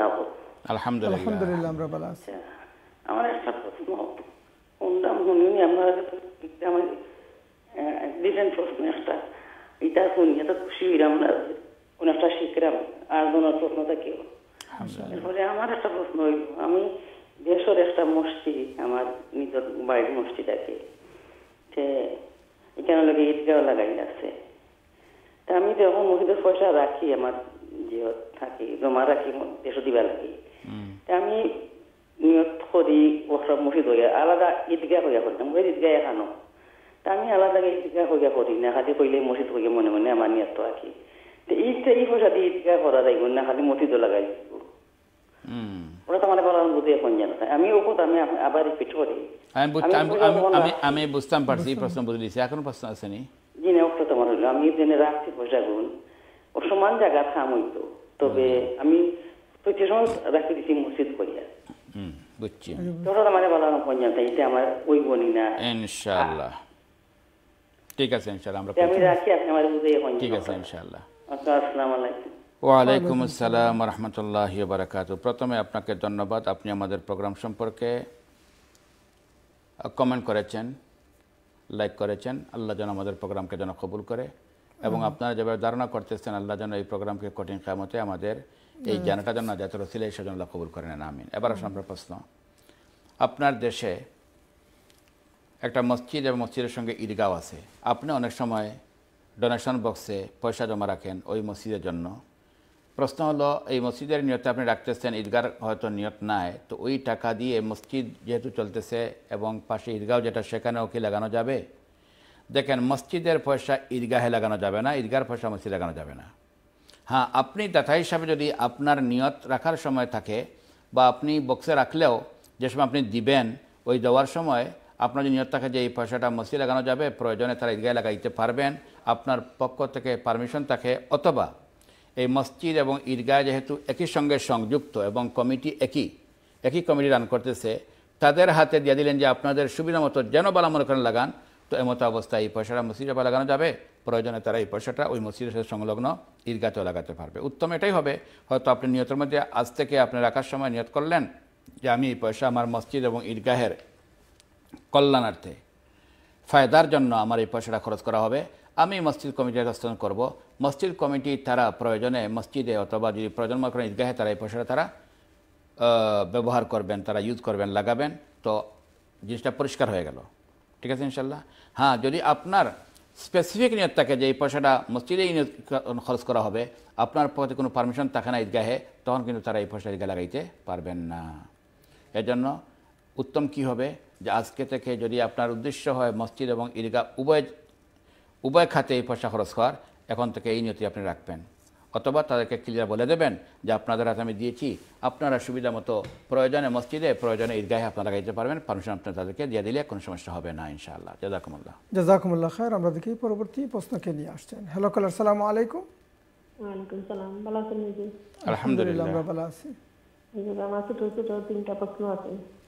আলহামদুলিল্লাহ আলহামদুলিল্লাহ আমরা ভালো আছি আমার একটা প্রশ্ন ওনটা মনে আমার আমার দিলেন প্রশ্ন একটা এটা শুনি এত খুশি হইলাম না ওনারটা শিখলাম আর ওনার প্রশ্নটা কেউ এরপরে আমার একটা প্রশ্ন হইল আমি দেশের একটা মসজিদ আমার নিজের বাড়ির মসজিদ আছে যে এখানে লোকে ঈদগাহ লাগাই আছে তা আমি যখন মসজিদের পয়সা রাখি আমার যে থাকি জমা রাখি দেশ দিবা লাগে তা আমি নিয়ত করি ওসব মসজিদ হইয়া আলাদা ঈদগাহ হইয়া করতাম ওই ঈদগাহ এখানো তা আমি আলাদা ঈদগাহ হইয়া করি না খালি কইলে মসজিদ হইয়া মনে মনে আমার নিয়ত আর কি ঈদটা এই পয়সা দিয়ে ঈদগাহ করা যাইব না খালি মসজিদও লাগাই এটা আমার ইনশাআল্লাহ ঠিক আছে আমি আপনি ঠিক আছে ইনশাল্লাহ আচ্ছা, আসসালামু আলাইকুম ওয়ালাইকুম আসসালাম রহমতুল্লাহ বারাকাত প্রথমে আপনাকে ধন্যবাদ আপনি আমাদের প্রোগ্রাম সম্পর্কে কমেন্ট করেছেন লাইক করেছেন আল্লাহ যেন আমাদের প্রোগ্রামকে যেন কবুল করে এবং আপনারা যেভাবে ধারণা করতেছেন আল্লাহ যেন এই প্রোগ্রামকে কঠিন কামতে আমাদের এই জানাটা যেন জাতীয় এই সেজন্য কবুল করে নেন আমিন এবার আসলে আপনার প্রশ্ন আপনার দেশে একটা মসজিদ এবং মসজিদের সঙ্গে ঈদগাঁও আছে আপনি অনেক সময় ডোনেশন বক্সে পয়সা জমা রাখেন ওই মসজিদের জন্য প্রশ্ন হলো এই মসজিদের নিয়তে আপনি রাখতেছেন ঈদগার হয়তো নিয়ত নাই তো ওই টাকা দিয়ে মসজিদ যেহেতু চলতেছে এবং পাশে ঈদগাহ যেটা সেখানেও কি লাগানো যাবে দেখেন মসজিদের পয়সা ঈদগাহে লাগানো যাবে না ঈদগার পয়সা মসজিদ লাগানো যাবে না হ্যাঁ আপনি দাতা হিসাবে যদি আপনার নিয়ত রাখার সময় থাকে বা আপনি বক্সে রাখলেও যে সময় আপনি দিবেন ওই দেওয়ার সময় আপনার যদি নিয়ত থাকে যে এই পয়সাটা মসজিদ লাগানো যাবে প্রয়োজনে তারা ঈদগাহে লাগাইতে পারবেন আপনার পক্ষ থেকে পারমিশন থাকে অথবা এই মসজিদ এবং ঈদগাহ যেহেতু একই সঙ্গে সংযুক্ত এবং কমিটি একই একই কমিটি রান করতেছে তাদের হাতে দিয়ে দিলেন যে আপনাদের সুবিধা মতো যেন বালা মনে করেন লাগান তো এমতো অবস্থায় এই পয়সাটা মসজিদে বা লাগানো যাবে প্রয়োজনে তারা এই পয়সাটা ওই মসজিদের সাথে সংলগ্ন ঈদগাহতেও লাগাতে পারবে উত্তম এটাই হবে হয়তো আপনি নিয়তের মধ্যে আজ থেকে আপনি রাখার সময় নিয়ত করলেন যে আমি এই পয়সা আমার মসজিদ এবং ঈদগাহের কল্যাণার্থে ফায়দার জন্য আমার এই পয়সাটা খরচ করা হবে আমি মসজিদ কমিটির কাছে করব মসজিদ কমিটি তারা প্রয়োজনে মসজিদে অথবা যদি প্রয়োজন মনে করেন ঈদগাহে তারা এই পয়সাটা তারা ব্যবহার করবেন তারা ইউজ করবেন লাগাবেন তো জিনিসটা পরিষ্কার হয়ে গেল ঠিক আছে ইনশাল্লাহ হ্যাঁ যদি আপনার স্পেসিফিক নিয়ত থাকে যে এই পয়সাটা মসজিদেই খরচ করা হবে আপনার পথে কোনো পারমিশন থাকে না ঈদগাহে তখন কিন্তু তারা এই পয়সা ঈদগাহ লাগাইতে পারবেন না এজন্য উত্তম কি হবে যে আজকে থেকে যদি আপনার উদ্দেশ্য হয় মসজিদ এবং ঈদগাহ উভয় উভয় খাতে এই পয়সা খরচ হওয়ার এখন থেকে এই নিয়তি আপনি রাখবেন অথবা তাদেরকে ক্লিয়ার বলে দেবেন যে আপনাদের হাতে আমি দিয়েছি আপনারা সুবিধা মতো প্রয়োজনে মসজিদে প্রয়োজনে ঈদগাহে আপনারা গাইতে পারবেন পারমিশন আপনি তাদেরকে দিয়ে দিলে কোনো সমস্যা হবে না ইনশাআল্লাহ জাজাকুমুল্লাহ জাজাকুমুল্লাহ খায়ের আমরা দেখি পরবর্তী প্রশ্নকে নিয়ে আসছেন হ্যালো কালার সালাম আলাইকুম আলহামদুলিল্লাহ আমরা ভালো আছি আমার ছোট ছোট তিনটা প্রশ্ন আছে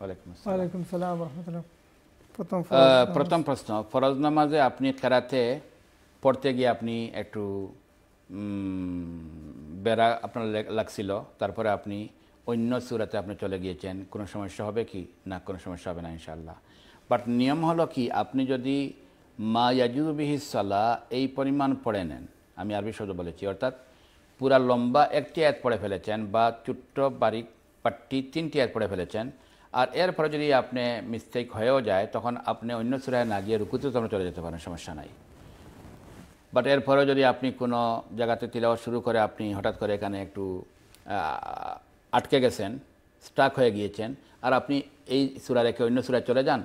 ওয়ালাইকুম প্রথম প্রশ্ন ফরজ নামাজে আপনি খেরাতে পড়তে গিয়ে আপনি একটু বেড়া আপনার লাগছিল তারপরে আপনি অন্য সুরাতে আপনি চলে গিয়েছেন কোনো সমস্যা হবে কি না কোনো সমস্যা হবে না ইনশাল্লাহ বাট নিয়ম হলো কি আপনি যদি মা ইয়াজুবিহিসাল্লাহ এই পরিমাণ পড়ে নেন আমি আরবি শব্দ বলেছি অর্থাৎ পুরা লম্বা একটি অ্যাদ পড়ে ফেলেছেন বা ছোট্ট বারিক পাট্টি তিনটি অ্যাদ পড়ে ফেলেছেন আর এরপরে যদি আপনি মিস্টেক হয়েও যায় তখন আপনি অন্য সুরায় না গিয়ে রুকুতেও তোমরা চলে যেতে পারেন সমস্যা নাই বাট এরপরেও যদি আপনি কোনো জায়গাতে তিলাওয়া শুরু করে আপনি হঠাৎ করে এখানে একটু আটকে গেছেন স্টাক হয়ে গিয়েছেন আর আপনি এই সুরা রেখে অন্য সুরায় চলে যান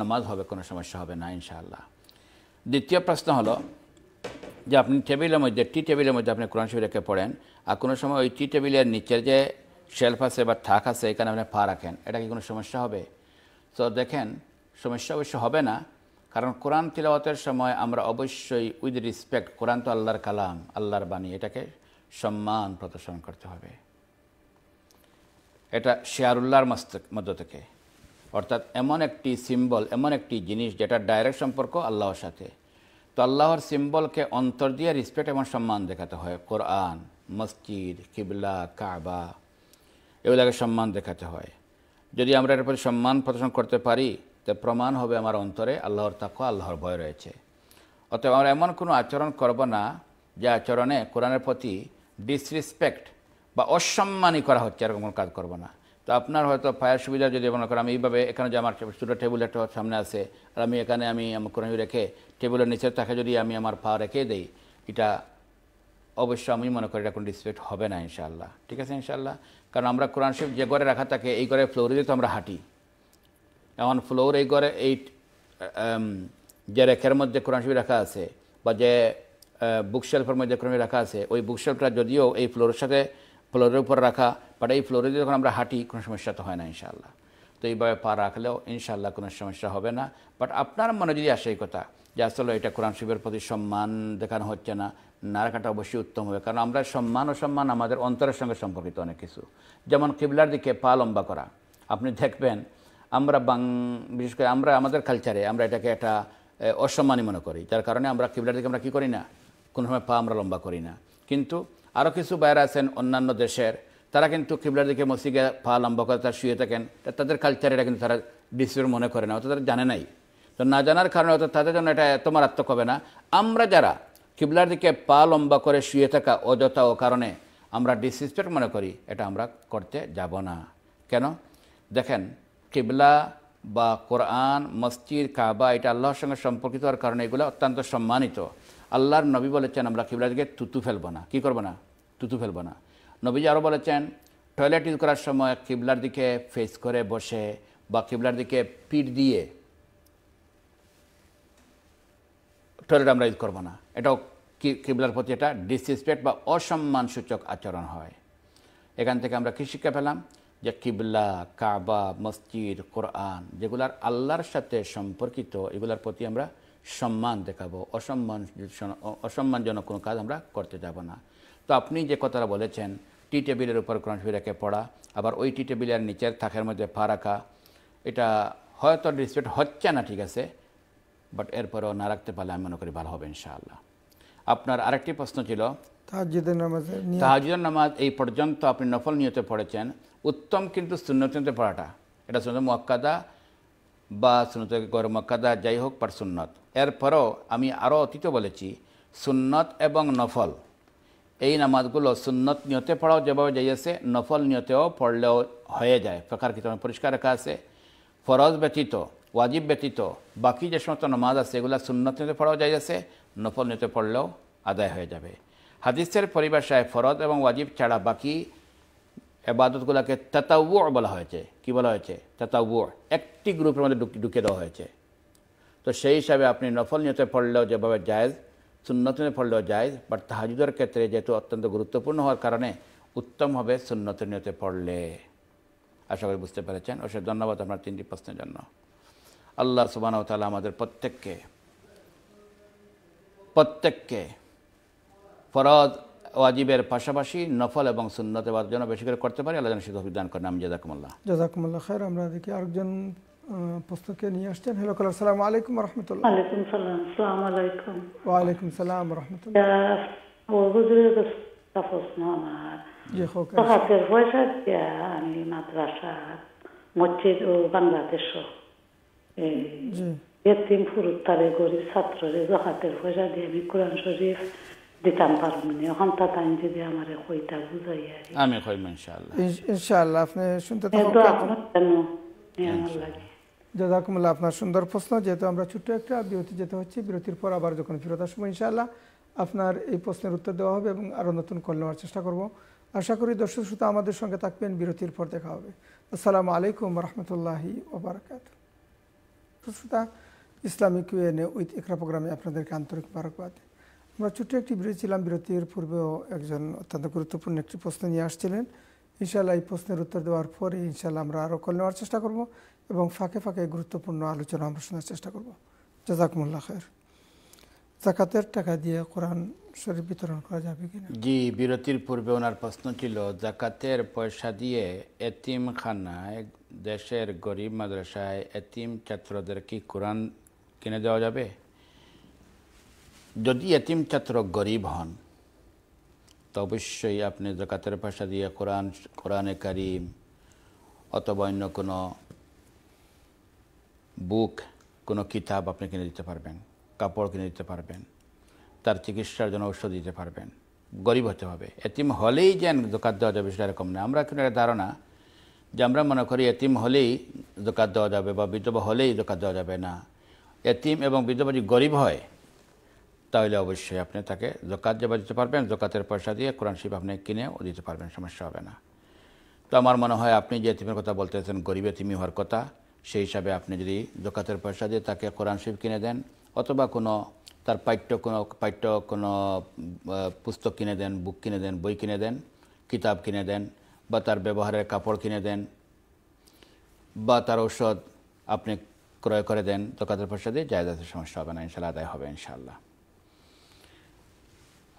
নামাজ হবে কোনো সমস্যা হবে না ইনশাআল্লাহ দ্বিতীয় প্রশ্ন হলো যে আপনি টেবিলের মধ্যে টি টেবিলের মধ্যে আপনি কোরআন শরীফ রেখে পড়েন আর কোনো সময় ওই টি টেবিলের নিচের যে শেলফ আছে বা থাক আছে এখানে আপনি পা রাখেন এটা কি কোনো সমস্যা হবে তো দেখেন সমস্যা অবশ্য হবে না কারণ কোরআন তিলাওয়াতের সময় আমরা অবশ্যই উইথ রিসপেক্ট কোরআন তো আল্লাহর কালাম আল্লাহর বাণী এটাকে সম্মান প্রদর্শন করতে হবে এটা শেয়ারুল্লাহর মধ্য থেকে অর্থাৎ এমন একটি সিম্বল এমন একটি জিনিস যেটা ডাইরেক্ট সম্পর্ক আল্লাহর সাথে তো আল্লাহর সিম্বলকে অন্তর দিয়ে রিসপেক্ট এবং সম্মান দেখাতে হয় কোরআন মসজিদ কিবলা কাবা এগুলোকে সম্মান দেখাতে হয় যদি আমরা এটার প্রতি সম্মান প্রদর্শন করতে পারি তা প্রমাণ হবে আমার অন্তরে আল্লাহর তাকওয়া আল্লাহর ভয় রয়েছে অতএব আমরা এমন কোনো আচরণ করব না যে আচরণে কোরআনের প্রতি ডিসরেসপেক্ট বা অসম্মানই করা হচ্ছে এরকম কোনো কাজ করবো না তো আপনার হয়তো ফায়ার সুবিধা যদি মনে করেন আমি এইভাবে এখানে যে আমার ছোটো টেবিল একটা সামনে আছে আর আমি এখানে আমি আমার কোরআন রেখে টেবিলের নিচে তাকে যদি আমি আমার পা রেখে দিই এটা অবশ্য আমি মনে করি এটা কোনো ডিসপেক্ট হবে না ইনশাআল্লাহ ঠিক আছে ইনশাআল্লাহ কারণ আমরা কোরআন শরীফ যে ঘরে রাখা থাকে এই ঘরে ফ্লোরে যেহেতু আমরা হাঁটি এখন ফ্লোর এই ঘরে এই যে রেখের মধ্যে কোরআন শরীফ রাখা আছে বা যে বুকশেলফের মধ্যে কোরআন রাখা আছে ওই বুকশেলফটা যদিও এই ফ্লোরের সাথে ফ্লোরের উপর রাখা বাট এই ফ্লোরে যখন আমরা হাঁটি কোনো সমস্যা তো হয় না ইনশাআল্লাহ তো এইভাবে পা রাখলেও ইনশাআল্লাহ কোনো সমস্যা হবে না বাট আপনার মনে যদি আসে এই কথা যে আসলে এটা কোরআন শিবের প্রতি সম্মান দেখানো হচ্ছে না না রাখাটা অবশ্যই উত্তম হবে কারণ আমরা সম্মান ও সম্মান আমাদের অন্তরের সঙ্গে সম্পর্কিত অনেক কিছু যেমন কিবলার দিকে পা লম্বা করা আপনি দেখবেন আমরা বাং বিশেষ করে আমরা আমাদের কালচারে আমরা এটাকে একটা অসম্মানই মনে করি যার কারণে আমরা কিবলার দিকে আমরা কী করি না কোনো সময় পা আমরা লম্বা করি না কিন্তু আরও কিছু বাইরে আছেন অন্যান্য দেশের তারা কিন্তু কিবলার দিকে মসিকে পা লম্বা করে তারা শুয়ে থাকেন তাদের কালচারে এটা কিন্তু তারা ডিসিউর মনে করে না অর্থাৎ তারা জানে নাই তো না জানার কারণে হয়তো তাদের জন্য এটা এত মারাত্মক হবে না আমরা যারা কিবলার দিকে পা লম্বা করে শুয়ে থাকা অযথা ও কারণে আমরা ডিসরেসপেক্ট মনে করি এটা আমরা করতে যাব না কেন দেখেন কিবলা বা কোরআন মসজিদ কাবা এটা আল্লাহর সঙ্গে সম্পর্কিত হওয়ার কারণে এগুলো অত্যন্ত সম্মানিত আল্লাহর নবী বলেছেন আমরা কিবলার দিকে তুতু ফেলবো না কী করবো না তুতু ফেলবো না নবীজি আরও বলেছেন টয়লেট ইউজ করার সময় কিবলার দিকে ফেস করে বসে বা কিবলার দিকে পিঠ দিয়ে টয়লেট আমরা ইউজ করব না এটাও কিবলার প্রতি এটা ডিসরেসপেক্ট বা অসম্মানসূচক আচরণ হয় এখান থেকে আমরা কী শিক্ষা পেলাম যে কিবলা কাবা মসজিদ কোরআন যেগুলার আল্লাহর সাথে সম্পর্কিত এগুলার প্রতি আমরা সম্মান দেখাবো অসম্মান অসম্মানজনক কোনো কাজ আমরা করতে যাব না তো আপনি যে কথাটা বলেছেন টি টেবিলের উপর কোরআন পড়া আবার ওই টি টেবিলের নিচের থাকের মধ্যে ফারাকা রাখা এটা হয়তো ডিসপেক্ট হচ্ছে না ঠিক আছে বাট এরপরেও না রাখতে পারলে আমি মনে করি ভালো হবে ইনশাআল্লাহ আপনার আরেকটি প্রশ্ন ছিল তাহাজুদের নামাজ এই পর্যন্ত আপনি নফল নিয়তে পড়েছেন উত্তম কিন্তু সুন্নতিতে পড়াটা এটা শুনতে মক্কাদা বা শুনতে গর মক্কাদা যাই হোক পার সুন্নত এরপরও আমি আরও অতীত বলেছি সুন্নত এবং নফল এই নামাজগুলো সুন্নত নিয়তে পড়াও যেভাবে আছে নফল নিয়তেও পড়লেও হয়ে যায় ফেকার কি তোমার পরিষ্কার রাখা আছে ফরজ ব্যতীত ওয়াজিব ব্যতীত বাকি যে সমস্ত নামাজ আছে এগুলো সুন্নত নিতে পড়াও যায় আছে নফল নিতে পড়লেও আদায় হয়ে যাবে হাদিসের পরিভাষায় ফরজ এবং ওয়াজিব ছাড়া বাকি এবাদতগুলোকে তাতাউ বলা হয়েছে কি বলা হয়েছে তাতাউ একটি গ্রুপের মধ্যে ঢুকে দেওয়া হয়েছে তো সেই হিসাবে আপনি নফল নিয়তে পড়লেও যেভাবে জায়েজ সুন্নতনে পড়লেও জায়েজ বাট তাহাজুদের ক্ষেত্রে যেহেতু অত্যন্ত গুরুত্বপূর্ণ হওয়ার কারণে উত্তম হবে সুন্নত নিতে পড়লে আশা করি বুঝতে পেরেছেন অবশ্যই ধন্যবাদ আপনার তিনটি প্রশ্নের জন্য আল্লাহ সুবাহ তালা আমাদের প্রত্যেককে প্রত্যেককে ফরজ ওয়াজিবের পাশাপাশি নফল এবং সুন্নতে বাদ যেন বেশি করে করতে পারি আল্লাহ যেন সে করেন আমি জাজাকুমুল্লাহ জাজাকুমুল্লাহ খায়ের আমরা দেখি আরেকজন প্রস্তুতকে নিয়ে আসছেন হ্যালো কালার সালাম আলাইকুম রহমতুল্লাহ ওয়ালাইকুম সালাম রহমতুল্লাহ আমার মসজিদ ও বাংলাদেশ এতিম ফুরুত্তারে গরিব ছাত্ররে জহাতের পয়সা দিয়ে আমি কোরআন শরীফ দিতাম পারব না de amare তাই যদি আমার কইতা বুঝাই আমি কইব inshallah. ইনশাআল্লাহ আপনি শুনতে তো আপনার কেন আমার লাগে জাজাকুমুল্লাহ আপনার সুন্দর প্রশ্ন যেহেতু আমরা ছোট্ট একটা বিরতি যেতে হচ্ছে বিরতির পর আবার যখন ফেরত আসবো ইনশাআল্লাহ আপনার এই প্রশ্নের উত্তর দেওয়া হবে এবং আরও নতুন কল নেওয়ার চেষ্টা করব আশা করি দর্শক শ্রোতা আমাদের সঙ্গে থাকবেন বিরতির পর দেখা হবে আসসালামু আলাইকুম রহমতুল্লাহি ওবরাকাতু প্রস্তুতা ইসলামিক ইউএনএ উইথ একরা প্রোগ্রামে আপনাদেরকে আন্তরিক মারকবাদ আমরা ছোট্ট একটি বিরতি ছিলাম বিরতির পূর্বেও একজন অত্যন্ত গুরুত্বপূর্ণ একটি প্রশ্ন নিয়ে আসছিলেন ইনশাল্লাহ এই প্রশ্নের উত্তর দেওয়ার পরে ইনশাল্লাহ আমরা আরও কল নেওয়ার চেষ্টা করব এবং ফাঁকে ফাঁকে গুরুত্বপূর্ণ আলোচনা আমরা শোনার চেষ্টা করব মোল্লা খের জাকাতের টাকা দিয়ে কোরআন শরীফ বিতরণ করা যাবে কি জি বিরতির পূর্বে ওনার প্রশ্ন ছিল জাকাতের পয়সা দিয়ে এতিমখানায় দেশের গরিব মাদ্রাসায় এতিম ছাত্রদের কি কোরআন কিনে দেওয়া যাবে যদি এতিম ছাত্র গরিব হন তো অবশ্যই আপনি জকাতের ভাষা দিয়ে কোরআন কোরআনে কারিম অথবা অন্য কোনো বুক কোনো কিতাব আপনি কিনে দিতে পারবেন কাপড় কিনে দিতে পারবেন তার চিকিৎসার জন্য ঔষধ দিতে পারবেন গরিব হতে হবে এতিম হলেই যেন দোকান দেওয়া যাবে সেটা এরকম না আমরা কিন্তু একটা ধারণা যে আমরা মনে করি এতিম হলেই জোকাত দেওয়া যাবে বা বিধবা হলেই জোকাত দেওয়া যাবে না এতিম এবং বিধবা যদি গরিব হয় তাহলে অবশ্যই আপনি তাকে জোকাত দেওয়া দিতে পারবেন জোকাতের পয়সা দিয়ে কোরআন শিব আপনি কিনেও দিতে পারবেন সমস্যা হবে না তো আমার মনে হয় আপনি যে এতিমের কথা বলতেছেন গরিব এতিমি হওয়ার কথা সেই হিসাবে আপনি যদি জোকাতের পয়সা দিয়ে তাকে কোরআন শিব কিনে দেন অথবা কোনো তার পাঠ্য কোনো পাঠ্য কোনো পুস্তক কিনে দেন বুক কিনে দেন বই কিনে দেন কিতাব কিনে দেন বা তার ব্যবহারের কাপড় কিনে দেন বা তার ঔষধ আপনি ক্রয় করে দেন দোকানের পয়সা দিয়ে জায়দাতের সমস্যা হবে না ইনশাল্লাহ আদায় হবে ইনশাল্লাহ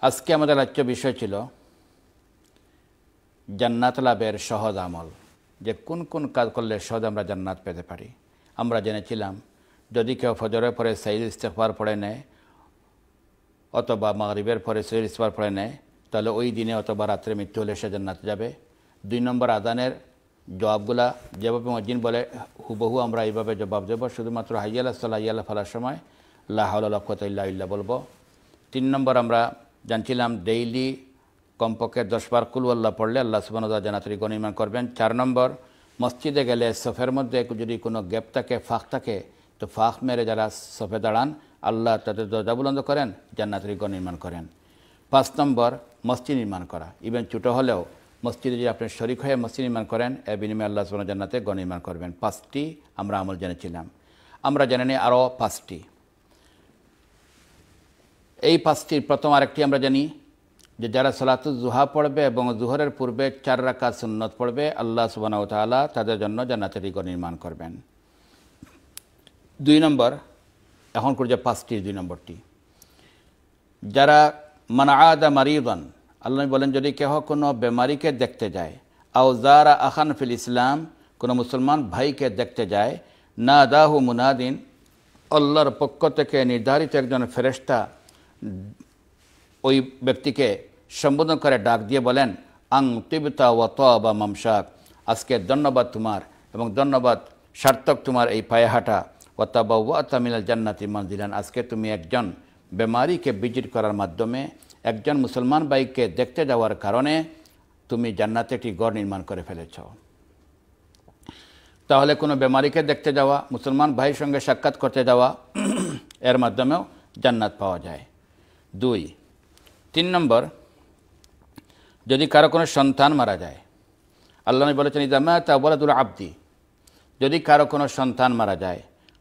আজকে আমাদের রাজ্য বিষয় ছিল জান্নাত লাভের সহজ আমল যে কোন কোন কাজ করলে সহজ আমরা জান্নাত পেতে পারি আমরা জেনেছিলাম যদি কেউ ফজরের পরে সাইজ ইস্তেফার পড়ে নেয় অথবা মাগরিবের পরে সৈর ইস্তফার পড়ে নেয় তাহলে ওই দিনে অথবা রাত্রে মৃত্যু হলে সে জান্নাত যাবে দুই নম্বর আজানের জবাবগুলা যেভাবে মজিন বলে হুবহু আমরা এইভাবে জবাব দেবো শুধুমাত্র হাইয়াল্লা সাল্লাহ আল্লাহ ফালার সময় লাহাউল্লা কতাইল্লা ইল্লা বলবো তিন নম্বর আমরা জানছিলাম ডেইলি কমপক্ষে দশবার কুলু আল্লাহ পড়লে আল্লাহ সুবানুদ্দাহ জানাতরি গণিমান করবেন চার নম্বর মসজিদে গেলে সফের মধ্যে যদি কোনো গ্যাপ থাকে ফাঁক থাকে তো ফাঁক মেরে যারা সফে দাঁড়ান আল্লাহ তাদের দরজা বুলন্দ করেন জান্নাতরি নির্মাণ করেন পাঁচ নম্বর মসজিদ নির্মাণ করা ইভেন ছোটো হলেও মসজিদে যদি আপনি শরিক হয়ে মসজিদ নির্মাণ করেন এ বিনিময়ে আল্লাহ সুবাহ জান্নাতে নির্মাণ করবেন পাঁচটি আমরা আমল জেনেছিলাম আমরা জেনে নিই আরও পাঁচটি এই পাঁচটির প্রথম আরেকটি আমরা জানি যে যারা সলাতুল জুহা পড়বে এবং জুহরের পূর্বে চার রাকা সুন্নত পড়বে আল্লাহ সুবাহ তালা তাদের জন্য জান্নাতের গণ নির্মাণ করবেন দুই নম্বর এখন করছে পাঁচটি পাঁচটির দুই নম্বরটি যারা মানা আদা মারিবান আল্লাহ বলেন যদি কেহ কোনো বেমারিকে দেখতে যায় আউজারা আখান ফিল ইসলাম কোনো মুসলমান ভাইকে দেখতে যায় না দাহু মুনাদিন আল্লাহর পক্ষ থেকে নির্ধারিত একজন ফেরেস্তা ওই ব্যক্তিকে সম্বোধন করে ডাক দিয়ে বলেন আং তিবতা ও বা মামশাক আজকে ধন্যবাদ তোমার এবং ধন্যবাদ সার্থক তোমার এই পায়েহাটা ও তাবা ওয়া তামিল জান্নাতি মঞ্জিলান আজকে তুমি একজন বেমারিকে ভিজিট করার মাধ্যমে একজন মুসলমান ভাইকে দেখতে যাওয়ার কারণে তুমি জান্নাতে একটি গড় নির্মাণ করে ফেলেছ তাহলে কোনো বেমারিকে দেখতে যাওয়া মুসলমান ভাইয়ের সঙ্গে সাক্ষাৎ করতে যাওয়া *clears throat* এর মাধ্যমেও জান্নাত পাওয়া যায় দুই তিন নম্বর যদি কারো কোনো সন্তান মারা যায় আল্লাহ বলেছেন বলে তাবলাদুল আব্দি যদি কারো কোনো সন্তান মারা যায়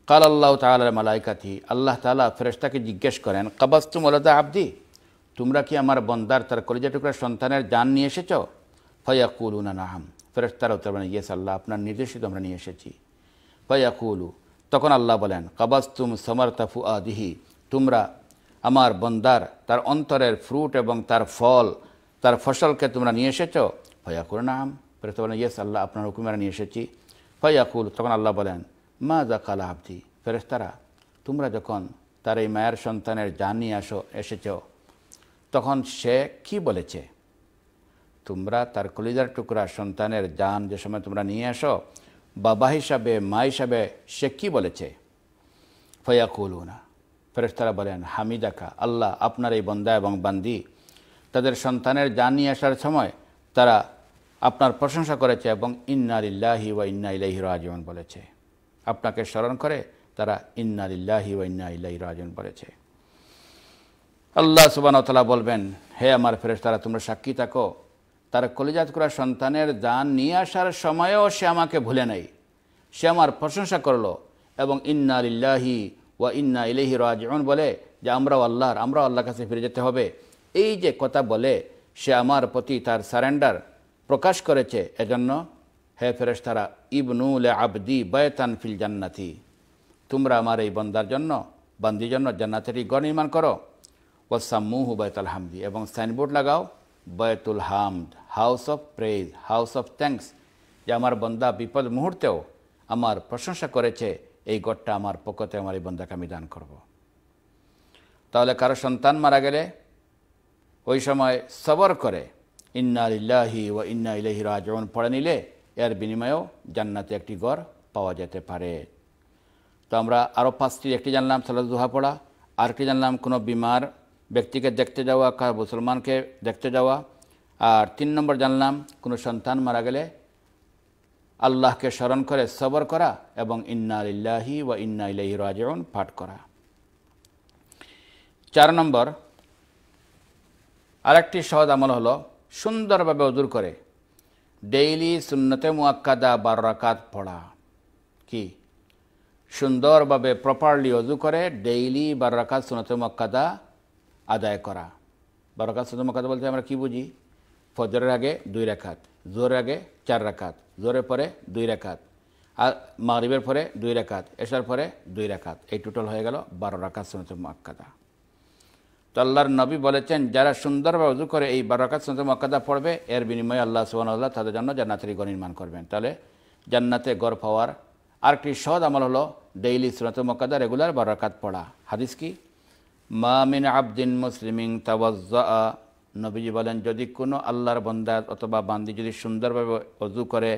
কাল আল্লাহ তালা মালাইকাথি আল্লাহ তালা ফেরেস্তাকে জিজ্ঞেস করেন কাবাস্তুম আলাদা আব্দি তোমরা কি আমার বন্দার তার কলেজা টুকরা সন্তানের যান নিয়ে এসেছ না নাহাম ফেরত তারা উত্তর বলেন ইয়েস আল্লাহ আপনার নির্দেশিত আমরা নিয়ে এসেছি ফয়াকুলু তখন আল্লাহ বলেন কাবাস্তুম সমর্তাফু আদিহি তোমরা আমার বন্দার তার অন্তরের ফ্রুট এবং তার ফল তার ফসলকে তোমরা নিয়ে এসেছ ফয়াকুল নাম ফেরত বলেন ইয়েস আল্লাহ আপনার হুকুমেরা নিয়ে এসেছি ফয়াকুল তখন আল্লাহ বলেন মা জাকালা আবদি ফেরেস্তারা তোমরা যখন তার এই মায়ের সন্তানের জান নিয়ে আসো এসেছ তখন সে কি বলেছে তোমরা তার কলিজার টুকরা সন্তানের যান যে সময় তোমরা নিয়ে আসো বাবা হিসাবে মা হিসাবে সে কি বলেছে ফয়াকুলুনা ফেরেস্তারা বলেন হামিদাকা আল্লাহ আপনার এই বন্দা এবং বান্দি তাদের সন্তানের যান নিয়ে আসার সময় তারা আপনার প্রশংসা করেছে এবং ইন্নারিল্লাহি ওয়া ইন্না ইলাহি রাজন বলেছে আপনাকে স্মরণ করে তারা ইন্নারিল্লাহি ওয়া ইন্না ইলাহি রাজন বলেছে আল্লাহ সুবানতলা বলবেন হে আমার তারা তোমরা সাক্ষী থাকো তার কলিজাত করা সন্তানের দান নিয়ে আসার সময়েও সে আমাকে ভুলে নাই সে আমার প্রশংসা করল এবং ইন্না আলিল্লাহি ওয়া ইন্না ইলেহি রাজন বলে যে আমরাও আল্লাহর আমরাও আল্লাহর কাছে ফিরে যেতে হবে এই যে কথা বলে সে আমার প্রতি তার সারেন্ডার প্রকাশ করেছে এজন্য হে ফেরেশতারা ইবনুল আবদি বয়তান ফিল জান্নাতি তোমরা আমার এই বন্দার জন্য বান্দির জন্য জান্নাতেরই গড় নির্মাণ করো ওয়াসামুহু বায়তুল হামদি এবং সাইনবোর্ড লাগাও Baitul Hamd house of praise house of thanks যে আমার বন্দা বিপদ মুহূর্তেও আমার প্রশংসা করেছে এই গড়টা আমার পক্ষতে আমার এই বন্দাকে আমি দান করব তাহলে কারো সন্তান মারা গেলে ওই সময় সবর করে ইন্না ইল্লাহি ও ইন্না ইলাহি রাজন পড়ে নিলে এর বিনিময়েও জান্নাতে একটি গড় পাওয়া যেতে পারে তো আমরা আরও পাঁচটি একটি জানলাম সালাদ দুহা পড়া আরেকটি জানলাম কোনো বিমার ব্যক্তিকে দেখতে যাওয়া কার মুসলমানকে দেখতে যাওয়া আর তিন নম্বর জানলাম কোনো সন্তান মারা গেলে আল্লাহকে স্মরণ করে সবর করা এবং ইন্না ইল্লাহি ওয়া ইন্না ইলাহি রাজন পাঠ করা চার নম্বর আরেকটি সহজ আমল হলো সুন্দরভাবে অজুর করে ডেইলি সুন্নতে মুয়াক্কাদা রাকাত পড়া কি সুন্দরভাবে প্রপারলি অজু করে ডেইলি বাররাকাত সুন্নতে মুয়াক্কাদা আদায় করা বারকাত সাজা মাকাত বলতে আমরা কি বুঝি ফজরের আগে দুই রেখাত জোরের আগে চার রেখাত জোরের পরে দুই রেখাত আর মারিবের পরে দুই রেখাত এসার পরে দুই রেখাত এই টোটাল হয়ে গেল বারো রাখাত সনত মক্কাদা তো আল্লাহর নবী বলেছেন যারা সুন্দরভাবে উজু করে এই বারো রাখাত সনত মক্কাদা পড়বে এর বিনিময়ে আল্লাহ আল্লাহ তাদের জন্য জান্নাতের গড় নির্মাণ করবেন তাহলে জান্নাতে গড় পাওয়ার আরেকটি সদ আমল হলো ডেইলি সুরাত মক্কাদা রেগুলার বারো পড়া হাদিস কি মামিন আবদিন মুসলিমিং তাওয়াজ্জা নবীজি বলেন যদি কোনো আল্লাহর বন্দা অথবা বান্দি যদি সুন্দরভাবে অজু করে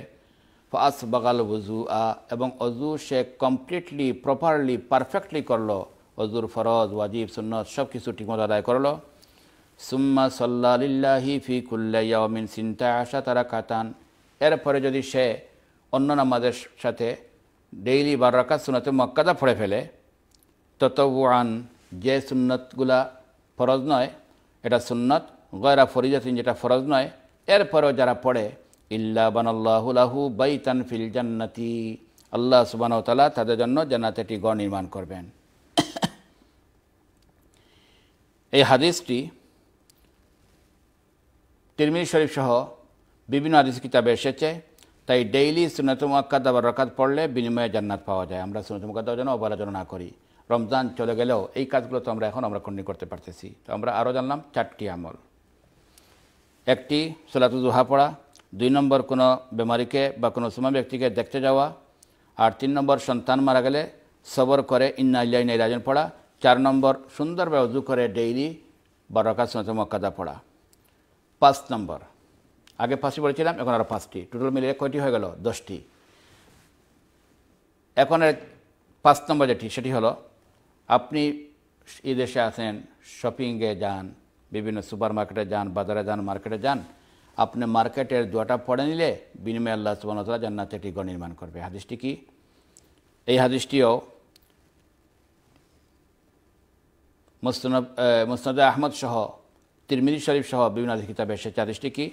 ফাস বাগাল ওজু আ এবং অজু সে কমপ্লিটলি প্রপারলি পারফেক্টলি করলো অজুর ফরজ ওয়াজিব সুন্নত সব কিছু ঠিকমতো আদায় করলো সুম্মা সাল্লাহি ফি কুল্লাইয়াউমিন সিনতা আশা তারা কাতান এরপরে যদি সে অন্য নামাজের সাথে ডেইলি বাররাকাত সুনাতে মক্কাদা পড়ে ফেলে তত যে সুন্নতগুলা ফরজ নয় এটা সুন্নত গয়রা ফরিজাতিন যেটা ফরজ নয় এরপরেও যারা পড়ে ইল্লা বানাল্লাহুলাহু বাই তানফিল জান্নাতি আল্লাহ সুবান তালা তাদের জন্য জান্নাত একটি গড় নির্মাণ করবেন এই হাদিসটি তিরমির শরীফ সহ বিভিন্ন হাদিস কিতাবে এসেছে তাই ডেইলি সুনাতুম আকাদ আবার রকাত পড়লে বিনিময়ে জান্নাত পাওয়া যায় আমরা সুনাতুম আক্কাদ যেন অবহেলা না করি রমজান চলে গেলেও এই কাজগুলো তো আমরা এখন আমরা কন্টিনিউ করতে পারতেছি তো আমরা আরও জানলাম চারটি আমল একটি সোলাতু জুহা পড়া দুই নম্বর কোনো বেমারিকে বা কোনো সুমা ব্যক্তিকে দেখতে যাওয়া আর তিন নম্বর সন্তান মারা গেলে সবর করে ইন্না ইল্লাইনা পড়া চার নম্বর সুন্দরভাবে উজু করে ডেইলি বরকা সোনাত মক্কাদা পড়া পাঁচ নম্বর আগে পাঁচটি বলেছিলাম এখন আরও পাঁচটি টোটাল মিলিয়ে কয়টি হয়ে গেল দশটি এখন পাঁচ নম্বর যেটি সেটি হলো আপনি এদেশে আসেন শপিংয়ে যান বিভিন্ন সুপার মার্কেটে যান বাজারে যান মার্কেটে যান আপনি মার্কেটের দোয়াটা পড়ে নিলে বিনিময় আল্লাহ সুবাহতলা জান্নাতে একটি ঘর নির্মাণ করবে হাদিসটি কি এই হাদিসটিও মুস্তন মুস্তদ আহমদ সহ তিরমিদি শরীফ সহ বিভিন্ন কিতাবে এসে হাদিসটি কি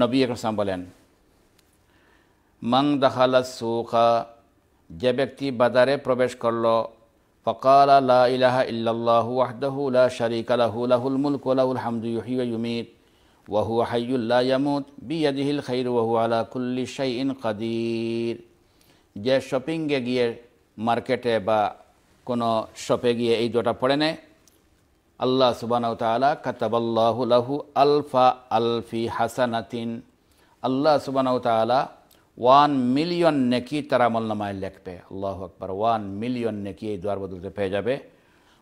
নবী একরসাম বলেন মং দাখালা সুখা যে ব্যক্তি বাজারে প্রবেশ করল فقال لا إله إلا الله وحده لا شريك له له الملك وله الحمد يحيي ويميت وهو حي لا يموت بيده الخير وهو على كل شيء قدير যে শপিংয়ে গিয়ে মার্কেটে বা কোনো শপে গিয়ে এই দুটা পড়ে নেয় আল্লাহ সুবানাউ তালা কাতাবাল্লাহু লাহু আলফা আলফি হাসানাতিন আল্লাহ সুবানাউ তালা ওয়ান মিলিয়ন নেকি তারা আমলনামায় লেখবে আল্লাহ আকবর ওয়ান মিলিয়ন নেকি এই দোয়ার বদলতে পেয়ে যাবে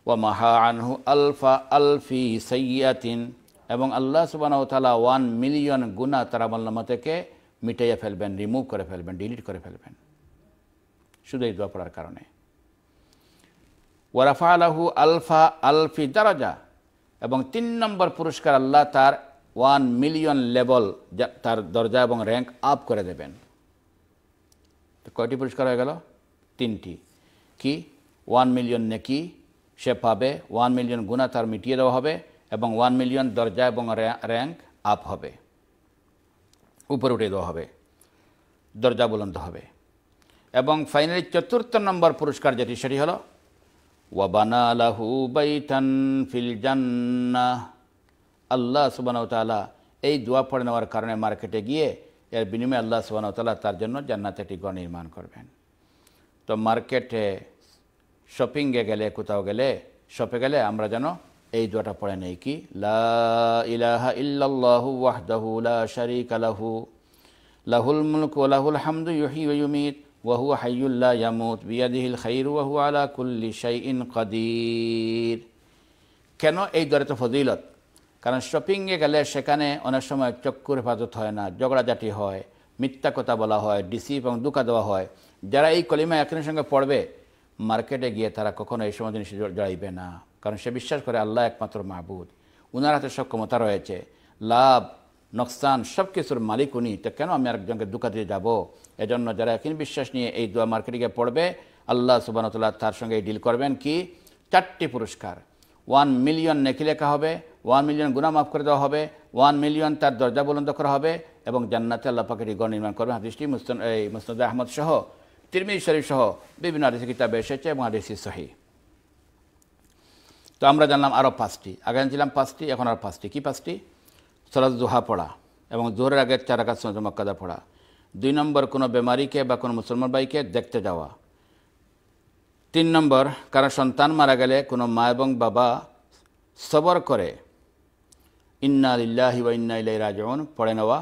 ওয়া মাহা আনহু আলফা আলফি সৈয়াতিন এবং আল্লাহ সুবানাহ তালা ওয়ান মিলিয়ন গুণা তারা আমলনামা থেকে মিটাইয়া ফেলবেন রিমুভ করে ফেলবেন ডিলিট করে ফেলবেন শুধু এই দোয়া পড়ার কারণে ওয়ারাফা আলাহু আলফা আলফি দারাজা এবং তিন নম্বর পুরস্কার আল্লাহ তার ওয়ান মিলিয়ন লেভেল তার দরজা এবং র্যাঙ্ক আপ করে দেবেন তো কয়টি পুরস্কার হয়ে গেল তিনটি কি ওয়ান মিলিয়ন নেকি সে পাবে ওয়ান মিলিয়ন গুণা তার মিটিয়ে দেওয়া হবে এবং ওয়ান মিলিয়ন দরজা এবং র্যাঙ্ক আপ হবে উপরে উঠে দেওয়া হবে দরজা বুলন্দ হবে এবং ফাইনালি চতুর্থ নম্বর পুরস্কার যেটি সেটি হল ওয়াবানা আলাহু বাইতান ফিল জান্না আল্লাহ সুবানাউতালা এই দোয়া পড়ে নেওয়ার কারণে মার্কেটে গিয়ে এর বিনিময়ে আল্লাহ সুবাহতাল্লাহ তার জন্য জান্নাত একটি ঘর নির্মাণ করবেন তো মার্কেটে শপিংয়ে গেলে কোথাও গেলে শপে গেলে আমরা যেন এই দোয়াটা পড়ে নেই কি লাহা ইহু ওয়াহদাহু লা শরিক আলাহু লাহুল মুলক লাহুল হামদু ইহি ইউমিত ওয়াহু হাইউল্লাহ ইয়ামুত বিয়াদিহিল খাইর ওয়াহু আলা কুল্লি শাই ইন কদির কেন এই দরে তো ফজিলত কারণ শপিংয়ে গেলে সেখানে অনেক সময় চক্ষুর হেফাজত হয় না ঝগড়াঝাটি হয় মিথ্যা কথা বলা হয় ডিসি এবং দুকা দেওয়া হয় যারা এই কলিমা একজনের সঙ্গে পড়বে মার্কেটে গিয়ে তারা কখনো এই সময় জিনিস জড়াইবে না কারণ সে বিশ্বাস করে আল্লাহ একমাত্র মাহবুদ উনার হাতে সব ক্ষমতা রয়েছে লাভ নকসান সব কিছুর মালিক উনি তো কেন আমি আরেকজনকে দুকা দিয়ে যাবো এজন্য যারা একই বিশ্বাস নিয়ে এই দোয়া মার্কেটে গিয়ে পড়বে আল্লাহ সুবাহতাল্লাহ তার সঙ্গে ডিল করবেন কি চারটি পুরস্কার ওয়ান মিলিয়ন নেকি লেখা হবে ওয়ান মিলিয়ন গুনা মাফ করে দেওয়া হবে ওয়ান মিলিয়ন তার দরজা বুলন্দ করা হবে এবং জান্নাতে আল্লাহ পাকেটি গড় নির্মাণ করবে হাদিসটি মুস্তন এই মুস্তদ আহমদ সহ তিরমিজ শরীফ সহ বিভিন্ন আদেশ কিতাবে এসেছে এবং আদেশি সহি তো আমরা জানলাম আরও পাঁচটি আগে জানছিলাম পাঁচটি এখন আর পাঁচটি কী পাঁচটি সরাজ জোহা পড়া এবং জোহরের আগে চারাকাত মক্কাদা পড়া দুই নম্বর কোনো বেমারিকে বা কোনো মুসলমান ভাইকে দেখতে যাওয়া তিন নম্বর কারো সন্তান মারা গেলে কোনো মা এবং বাবা সবর করে ইন্না লিল্লাহি বা ইন্না ইলাই রাজন পড়ে নেওয়া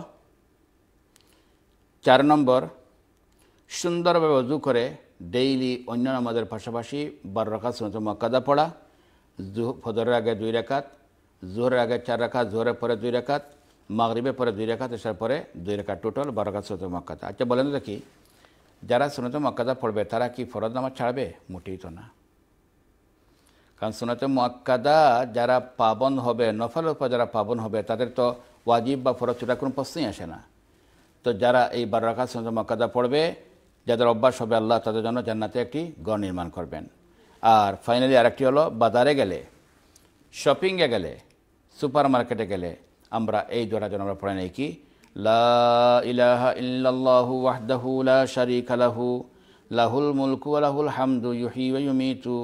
চার নম্বর সুন্দরভাবে অজু করে ডেইলি অন্য নামাজের পাশাপাশি বারো রাখা সমস্ত মক্কাদা পড়া ফজরের আগে দুই রেখাত জোহরের আগে চার রাখাত জোহরের পরে দুই রেখাত মাগরীবের পরে দুই রেখাত এসার পরে দুই রেখাত টোটাল বারো রাখা সমস্ত মক্কাদা আচ্ছা বলেন দেখি যারা সমস্ত মক্কাদা পড়বে তারা কি ফরজ নামাজ ছাড়বে মোটেই তো না কারণ সোনাতে মোয়াক্কাদা যারা পাবন হবে নফল উপর যারা পাবন হবে তাদের তো ওয়াজিব বা ফরজ ছোটা কোনো প্রশ্নই আসে না তো যারা এই বারো রাখা সোনাতে মোয়াক্কাদা পড়বে যাদের অভ্যাস হবে আল্লাহ তাদের জন্য জান্নাতে একটি গড় নির্মাণ করবেন আর ফাইনালি আরেকটি হলো বাজারে গেলে শপিংয়ে গেলে সুপার মার্কেটে গেলে আমরা এই দোয়াটা যেন আমরা পড়ে নেই কি লাহু লাহুল মুলকু আলাহুল হামদু ইউহি ইউমিতু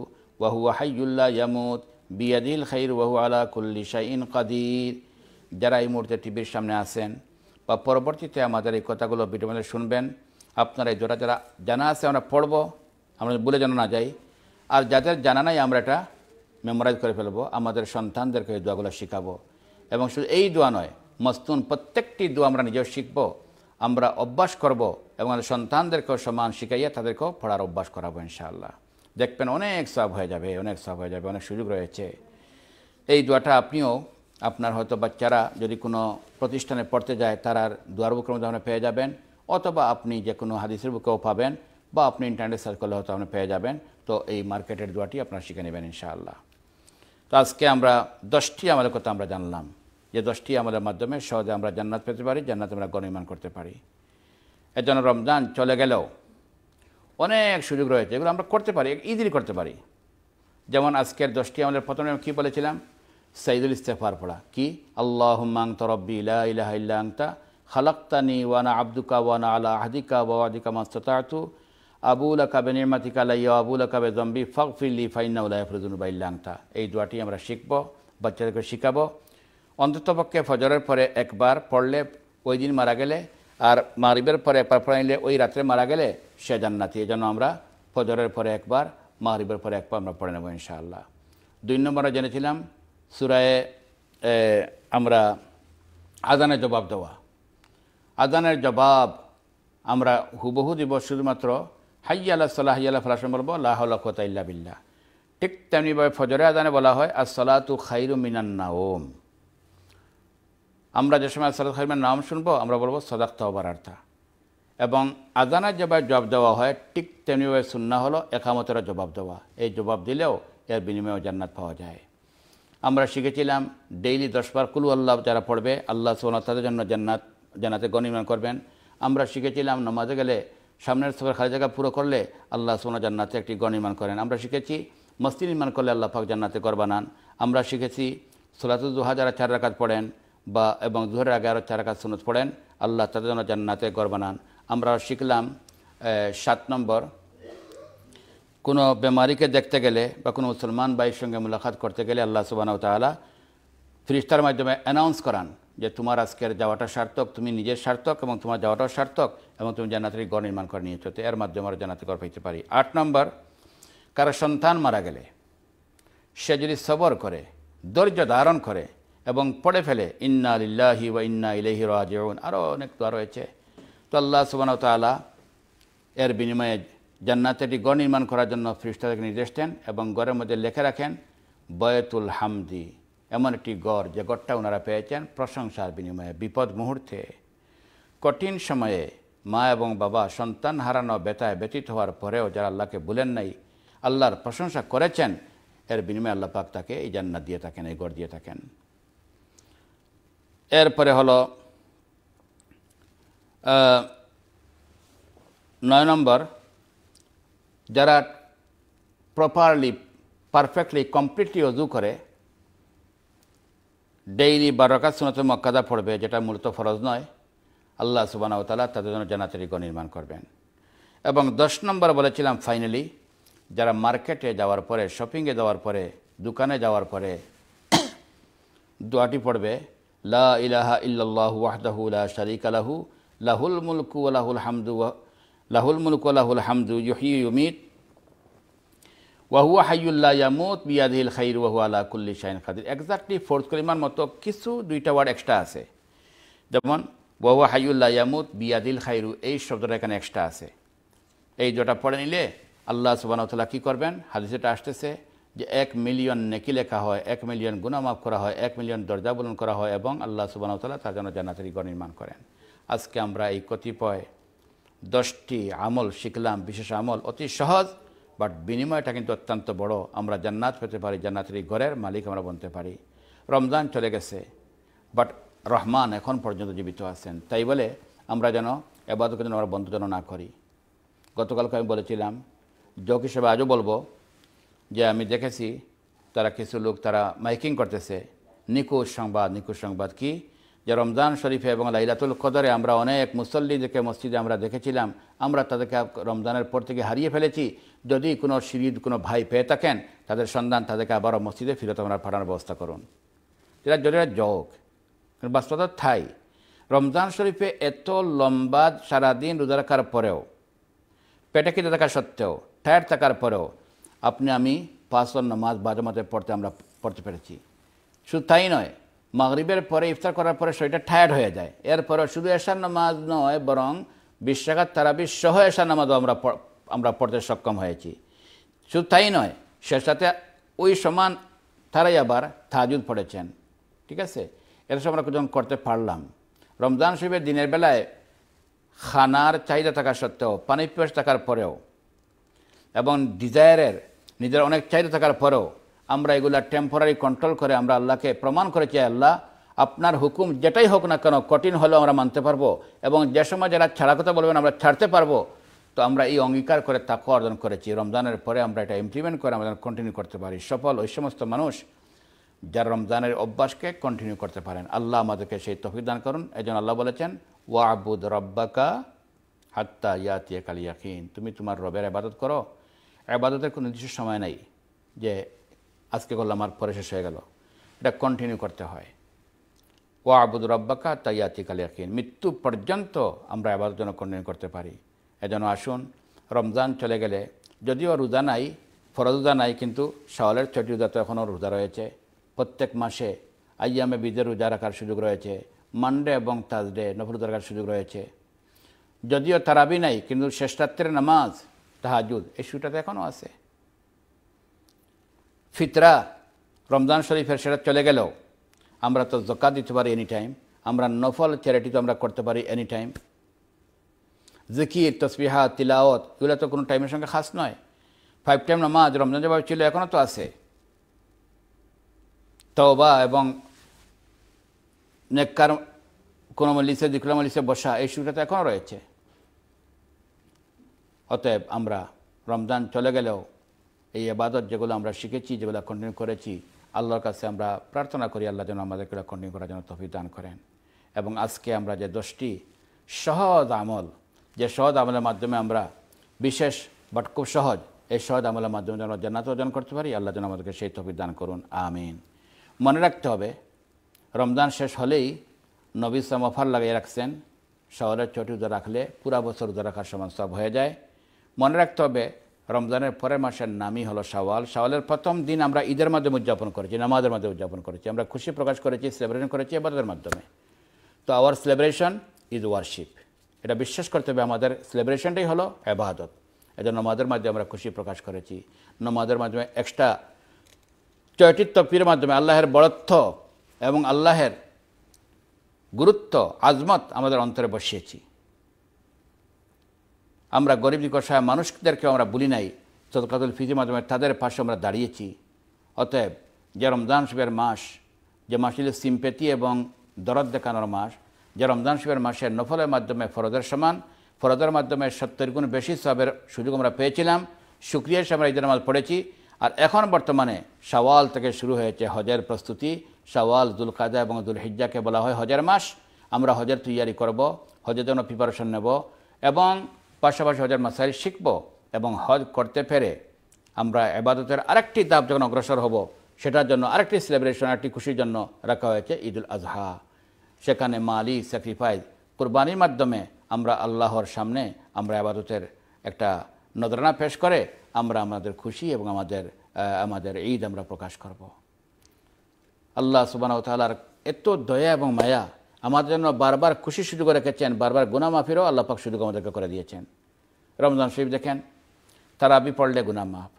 ওয়াহু হাইউল্লাহ ইয়ামুদ বিয়াদিল খাইর ওয়াহু আলা কুল্লি শাইন কাদির যারা এই মুহূর্তে টিভির সামনে আছেন বা পরবর্তীতে আমাদের এই কথাগুলো ভিডিও শুনবেন আপনারা যারা যারা জানা আছে আমরা পড়ব আমরা বলে জানা না যাই আর যাদের জানা নাই আমরা এটা মেমোরাইজ করে ফেলবো আমাদের সন্তানদেরকে এই দোয়াগুলো শেখাবো এবং শুধু এই দোয়া নয় মস্তুন প্রত্যেকটি দোয়া আমরা নিজেও শিখব আমরা অভ্যাস করব এবং আমাদের সন্তানদেরকেও সমান শিখাইয়া তাদেরকেও পড়ার অভ্যাস করাবো ইনশাআল্লাহ দেখবেন অনেক সাব হয়ে যাবে অনেক সাব হয়ে যাবে অনেক সুযোগ রয়েছে এই দোয়াটা আপনিও আপনার হয়তো বাচ্চারা যদি কোনো প্রতিষ্ঠানে পড়তে যায় তার আর দুয়ার বুকের মধ্যে পেয়ে যাবেন অথবা আপনি যে কোনো হাদিসের বুকেও পাবেন বা আপনি ইন্টারনেট সার্চ করলে হয়তো আপনি পেয়ে যাবেন তো এই মার্কেটের দোয়াটি আপনারা শিখে নেবেন ইনশাআল্লাহ তো আজকে আমরা দশটি আমাদের কথা আমরা জানলাম যে দশটি আমাদের মাধ্যমে সহজে আমরা জান্নাত পেতে পারি জান্নাত আমরা গণিমান করতে পারি এর জন্য রমজান চলে গেলেও অনেক সুযোগ রয়েছে এগুলো আমরা করতে পারি ইজিলি করতে পারি যেমন আজকের দশটি আমাদের প্রথমে কী বলেছিলাম সাইদুল ইস্তেফার পড়া কি আল্লাহ মাং তরব্বি ইলাহ খালাক্তানি ওয়ানা আব্দুকা ওয়ানা আলা আহাদিকা ওয়াদিকা মাস্তাতু আবুল আকাবে নির্মাতিকা লাইয়া আবুল আকাবে জম্বি ফক ফিল্লি ফাইনাউলাহরুজুনুবা ইল্লাংতা এই দোয়াটি আমরা শিখব বাচ্চাদেরকে শিখাবো অন্ততপক্ষে ফজরের পরে একবার পড়লে ওই দিন মারা গেলে আর মাহরিবের পরে একবার পড়ে নিলে ওই রাত্রে মারা গেলে সে জান্নাতি এই আমরা ফজরের পরে একবার মাহরিবের পরে একবার আমরা পড়ে নেব ইনশাআল্লাহ দুই নম্বরে জেনেছিলাম সুরায়ে আমরা আজানের জবাব দেওয়া আজানের জবাব আমরা হুবহু দিব শুধুমাত্র হাইয়া আল্লাহ সাল্লাহ হাইয়া ফলাসম বলবো আল্লাহ ইল্লা বিল্লাহ ঠিক তেমনিভাবে ফজরে আজানে বলা হয় আসসালাতু খাইরু মিনান্না ওম আমরা যে সময় সালাদ খাইমের নাম শুনবো আমরা বলবো সদাক্ত আর্থা এবং আজানা যেভাবে জবাব দেওয়া হয় ঠিক তেমনিভাবে সুন্না হলো একামতের জবাব দেওয়া এই জবাব দিলেও এর বিনিময়ে জান্নাত পাওয়া যায় আমরা শিখেছিলাম ডেইলি দশবার কুলু আল্লাহ যারা পড়বে আল্লাহ সোনা তাদের জন্য জান্নাত জান্নাতে গণিমান করবেন আমরা শিখেছিলাম নমাজে গেলে সামনের সবার খালি জায়গা পুরো করলে আল্লাহ সোনা জান্নাতে একটি গণিমান করেন আমরা শিখেছি মস্তি নির্মাণ করলে আল্লাহ পাক জান্নাতে করবানান আমরা শিখেছি সোলাতুজুহা যারা চার রাকাত পড়েন বা এবং দুহের আগে আরও চার কাজ সুনত পড়েন আল্লাহ তাদের জন্য জান্নাতে গড় বানান আমরা শিখলাম সাত নম্বর কোনো বেমারিকে দেখতে গেলে বা কোনো মুসলমান বাইয়ের সঙ্গে মুলাকাত করতে গেলে আল্লাহ সুবানাউ তালা ফ্রিস্টার মাধ্যমে অ্যানাউন্স করান যে তোমার আজকের যাওয়াটা সার্থক তুমি নিজের সার্থক এবং তোমার যাওয়াটাও সার্থক এবং তুমি জান্নাতের গড় নির্মাণ করে নিয়েছ তো এর মাধ্যমে আমরা জান্নাতে গড় পাইতে পারি আট নম্বর কারো সন্তান মারা গেলে সে যদি সবর করে ধৈর্য ধারণ করে এবং পড়ে ফেলে ইন্না লিল্লাহি বা ইন্না ইলেহি রাজিউন আরও অনেক দোয়া রয়েছে তো আল্লাহ সুবাহ তালা এর বিনিময়ে জান্নাতে গড় নির্মাণ করার জন্য ফ্রিস্টাদেরকে নির্দেশ দেন এবং গড়ের মধ্যে লেখে রাখেন বয়েতুল হামদি এমন একটি গড় যে গড়টা ওনারা পেয়েছেন প্রশংসার বিনিময়ে বিপদ মুহূর্তে কঠিন সময়ে মা এবং বাবা সন্তান হারানো বেতায় ব্যতীত হওয়ার পরেও যারা আল্লাহকে বলেন নাই আল্লাহর প্রশংসা করেছেন এর বিনিময়ে আল্লাহ পাক তাকে এই জান্নাত দিয়ে থাকেন এই গড় দিয়ে থাকেন এরপরে হলো নয় নম্বর যারা প্রপারলি পারফেক্টলি কমপ্লিটলি অজু করে ডেইলি বারকাত সোনাতে মক্কাদা পড়বে যেটা মূলত ফরজ নয় আল্লাহ সুবানাউতালা তাদের জন্য জানাতারি নির্মাণ করবেন এবং দশ নম্বর বলেছিলাম ফাইনালি যারা মার্কেটে যাওয়ার পরে শপিংয়ে যাওয়ার পরে দোকানে যাওয়ার পরে *coughs* দোয়াটি পড়বে লা ইলাহা ইল্লাল্লাহ ওয়াহদাহু লাহু লাহুল মুলকু হামদু লাহুল মুলকু হামদু ইউহি ওয়াহুয়া হাইউল্লাহ ইয়ামুত বিয়াদিল খাইর ওয়াহু আলা কুল্লি শাহিন খাদির এক্স্যাক্টলি ফোর্থ কলিমার মতো কিছু দুইটা ওয়ার্ড এক্সট্রা আছে যেমন ওয়াহুয়া হাইউল্লাহ ইয়ামুত বিয়াদিল খাইরু এই শব্দটা এখানে এক্সট্রা আছে এই দুটা পড়ে নিলে আল্লাহ সুবাহতাল্লাহ কি করবেন হাদিসেটা আসতেছে যে এক মিলিয়ন নেকি লেখা হয় এক মিলিয়ন গুণামাফ করা হয় এক মিলিয়ন দরজা বলন করা হয় এবং আল্লাহ তালা তার জন্য জানাতারি গড় নির্মাণ করেন আজকে আমরা এই কতিপয় দশটি আমল শিখলাম বিশেষ আমল অতি সহজ বাট বিনিময়টা কিন্তু অত্যন্ত বড় আমরা জান্নাত পেতে পারি জান্নাতের ঘরের মালিক আমরা বলতে পারি রমজান চলে গেছে বাট রহমান এখন পর্যন্ত জীবিত আছেন তাই বলে আমরা যেন এবার যেন আমরা বন্ধ যেন না করি গতকালকে আমি বলেছিলাম যোগ হিসেবে আজও বলবো যে আমি দেখেছি তারা কিছু লোক তারা মাইকিং করতেছে নিকুশ সংবাদ নিকুশ সংবাদ কি যে রমজান শরীফে এবং লাইলাতুল কদরে আমরা অনেক মুসল্লিদেরকে মসজিদে আমরা দেখেছিলাম আমরা তাদেরকে রমজানের পর থেকে হারিয়ে ফেলেছি যদি কোনো সিরিদ কোনো ভাই পেয়ে থাকেন তাদের সন্ধান তাদেরকে আবারও মসজিদে ফিরত আমরা পাঠানোর ব্যবস্থা করুন এটা যদি যোগ বাস্তবতা থাই রমজান শরীফে এত লম্বা সারাদিন রোজা রাখার পরেও পেটে কেটে থাকা সত্ত্বেও টায়ার থাকার পরেও আপনি আমি পাঁচজন নামাজ নামাজ বাজামাতে পড়তে আমরা পড়তে পেরেছি শুধু তাই নয় মাগরিবের পরে ইফতার করার পরে শরীরটা টায়ার্ড হয়ে যায় এরপরে শুধু এশার নামাজ নয় বরং বিশ্বাঘাত তারাবির সহ এশার নামাজও আমরা আমরা পড়তে সক্ষম হয়েছি শুধু তাই নয় সে সাথে ওই সমান তারাই আবার তাহাজুদ পড়েছেন ঠিক আছে এর সব আমরা যখন করতে পারলাম রমজান শরীফের দিনের বেলায় খানার চাহিদা থাকা সত্ত্বেও পানি পিপাস থাকার পরেও এবং ডিজায়ারের নিজের অনেক চাহিদা থাকার পরেও আমরা এগুলা টেম্পোরারি কন্ট্রোল করে আমরা আল্লাহকে প্রমাণ করেছি আল্লাহ আপনার হুকুম যেটাই হোক না কেন কঠিন হলেও আমরা মানতে পারবো এবং যে সময় যারা ছাড়া কথা বলবেন আমরা ছাড়তে পারবো তো আমরা এই অঙ্গীকার করে তাকে অর্জন করেছি রমজানের পরে আমরা এটা ইমপ্লিমেন্ট করে আমরা কন্টিনিউ করতে পারি সফল ওই সমস্ত মানুষ যারা রমজানের অভ্যাসকে কন্টিনিউ করতে পারেন আল্লাহ আমাদেরকে সেই তফিক দান করুন এই জন্য আল্লাহ বলেছেন ওয়া আবুদ রব্বাকা হাত্তা ইয়াতিয়া কালিয়াকিন তুমি তোমার রবের আবাদত করো আবাদতের কোনো নির্দিষ্ট সময় নাই যে আজকে করলাম আর পরে শেষ হয়ে গেল এটা কন্টিনিউ করতে হয় ও আবুদ রব্বাকা আতিকাল কালিয়াকিন মৃত্যু পর্যন্ত আমরা আবাদত যেন কন্টিনিউ করতে পারি যেন আসুন রমজান চলে গেলে যদিও রোজা নাই ফরজ রোজা নাই কিন্তু শাওয়ালের ছয়টি রোজা তো এখনও রোজা রয়েছে প্রত্যেক মাসে আইয়ামে বিদের রোজা রাখার সুযোগ রয়েছে মানডে এবং তাজডে নফরুদ রাখার সুযোগ রয়েছে যদিও তারাবি নাই কিন্তু শেষ রাত্রের নামাজ তাহাজুদ এই তো এখনও আছে ফিতরা রমজান শরীফের সেটা চলে গেল আমরা তো জকা দিতে পারি এনি টাইম আমরা নফল চ্যারিটি তো আমরা করতে পারি এনি টাইম জিকির তসবিহা তিলাওত এগুলো তো কোনো টাইমের সঙ্গে খাস নয় ফাইভ টাইম নামাজ রমজান জবাব ছিল এখনও তো আছে তওবা এবং নেককার কোনো মলিসে দিকলা মলিসে বসা এই তো এখনও রয়েছে অতএব আমরা রমজান চলে গেলেও এই আবাদত যেগুলো আমরা শিখেছি যেগুলো কন্টিনিউ করেছি আল্লাহর কাছে আমরা প্রার্থনা করি আল্লাহ যেন আমাদেরকে কন্টিনিউ করার জন্য তফি দান করেন এবং আজকে আমরা যে দশটি সহজ আমল যে সহজ আমলের মাধ্যমে আমরা বিশেষ বাট খুব সহজ এই সহজ আমলের মাধ্যমে আমরা জান্নাত অর্জন করতে পারি আল্লাহ যেন আমাদেরকে সেই তফি দান করুন আমিন মনে রাখতে হবে রমজান শেষ হলেই নবী সাম অফার লাগিয়ে রাখছেন শহরের চটি রোজা রাখলে পুরা বছর রোজা রাখার সমান সব হয়ে যায় মনে রাখতে হবে রমজানের পরের মাসের নামই হলো সওয়াল সওয়ালের প্রথম দিন আমরা ঈদের মাধ্যমে উদযাপন করেছি নামাজের মাধ্যমে উদযাপন করেছি আমরা খুশি প্রকাশ করেছি সেলিব্রেশন করেছি এবারের মাধ্যমে তো আওয়ার সেলিব্রেশন ইজ ওয়ারশিপ এটা বিশ্বাস করতে হবে আমাদের সেলিব্রেশনটাই হলো এবাদত এটা নমাজের মাধ্যমে আমরা খুশি প্রকাশ করেছি নমাজের মাধ্যমে এক্সট্রা চয়টিত্ব পীর মাধ্যমে আল্লাহের বড়ত্ব এবং আল্লাহের গুরুত্ব আজমত আমাদের অন্তরে বসিয়েছি আমরা গরিব নিকশায় মানুষদেরকেও আমরা বলি নাই সদকাতুল ফিজির মাধ্যমে তাদের পাশে আমরা দাঁড়িয়েছি অতএব যে রমজান শিবের মাস যে মাসিল সিম্পেতি এবং দরদ দেখানোর মাস যে রমজান শিবের মাসের নফলের মাধ্যমে ফরজের সমান ফরজের মাধ্যমে সত্তর গুণ বেশি সবের সুযোগ আমরা পেয়েছিলাম সুক্রিয়া হিসেবে আমরা ঈদের নামাজ পড়েছি আর এখন বর্তমানে সওয়াল থেকে শুরু হয়েছে হজের প্রস্তুতি সওয়াল কাদা এবং হিজ্জাকে বলা হয় হজের মাস আমরা হজের তৈয়ারি করব হজের জন্য প্রিপারেশন নেব এবং পাশাপাশি হজের মাসাইল শিখব এবং হজ করতে পেরে আমরা এবাদতের আরেকটি দাব যখন অগ্রসর হব সেটার জন্য আরেকটি সেলিব্রেশন আরেকটি খুশির জন্য রাখা হয়েছে ঈদুল আজহা সেখানে মালি স্যাক্রিফাইস কোরবানির মাধ্যমে আমরা আল্লাহর সামনে আমরা আবাদতের একটা নজরানা পেশ করে আমরা আমাদের খুশি এবং আমাদের আমাদের ঈদ আমরা প্রকাশ করব আল্লাহ সুবাহ তালার এত দয়া এবং মায়া আমাদের জন্য বারবার খুশি সুযোগ রেখেছেন বারবার গুনামাফিরও আল্লাপাক সুযোগ আমাদেরকে করে দিয়েছেন রমজান শরীফ দেখেন তারাবি পড়লে গুনামাফ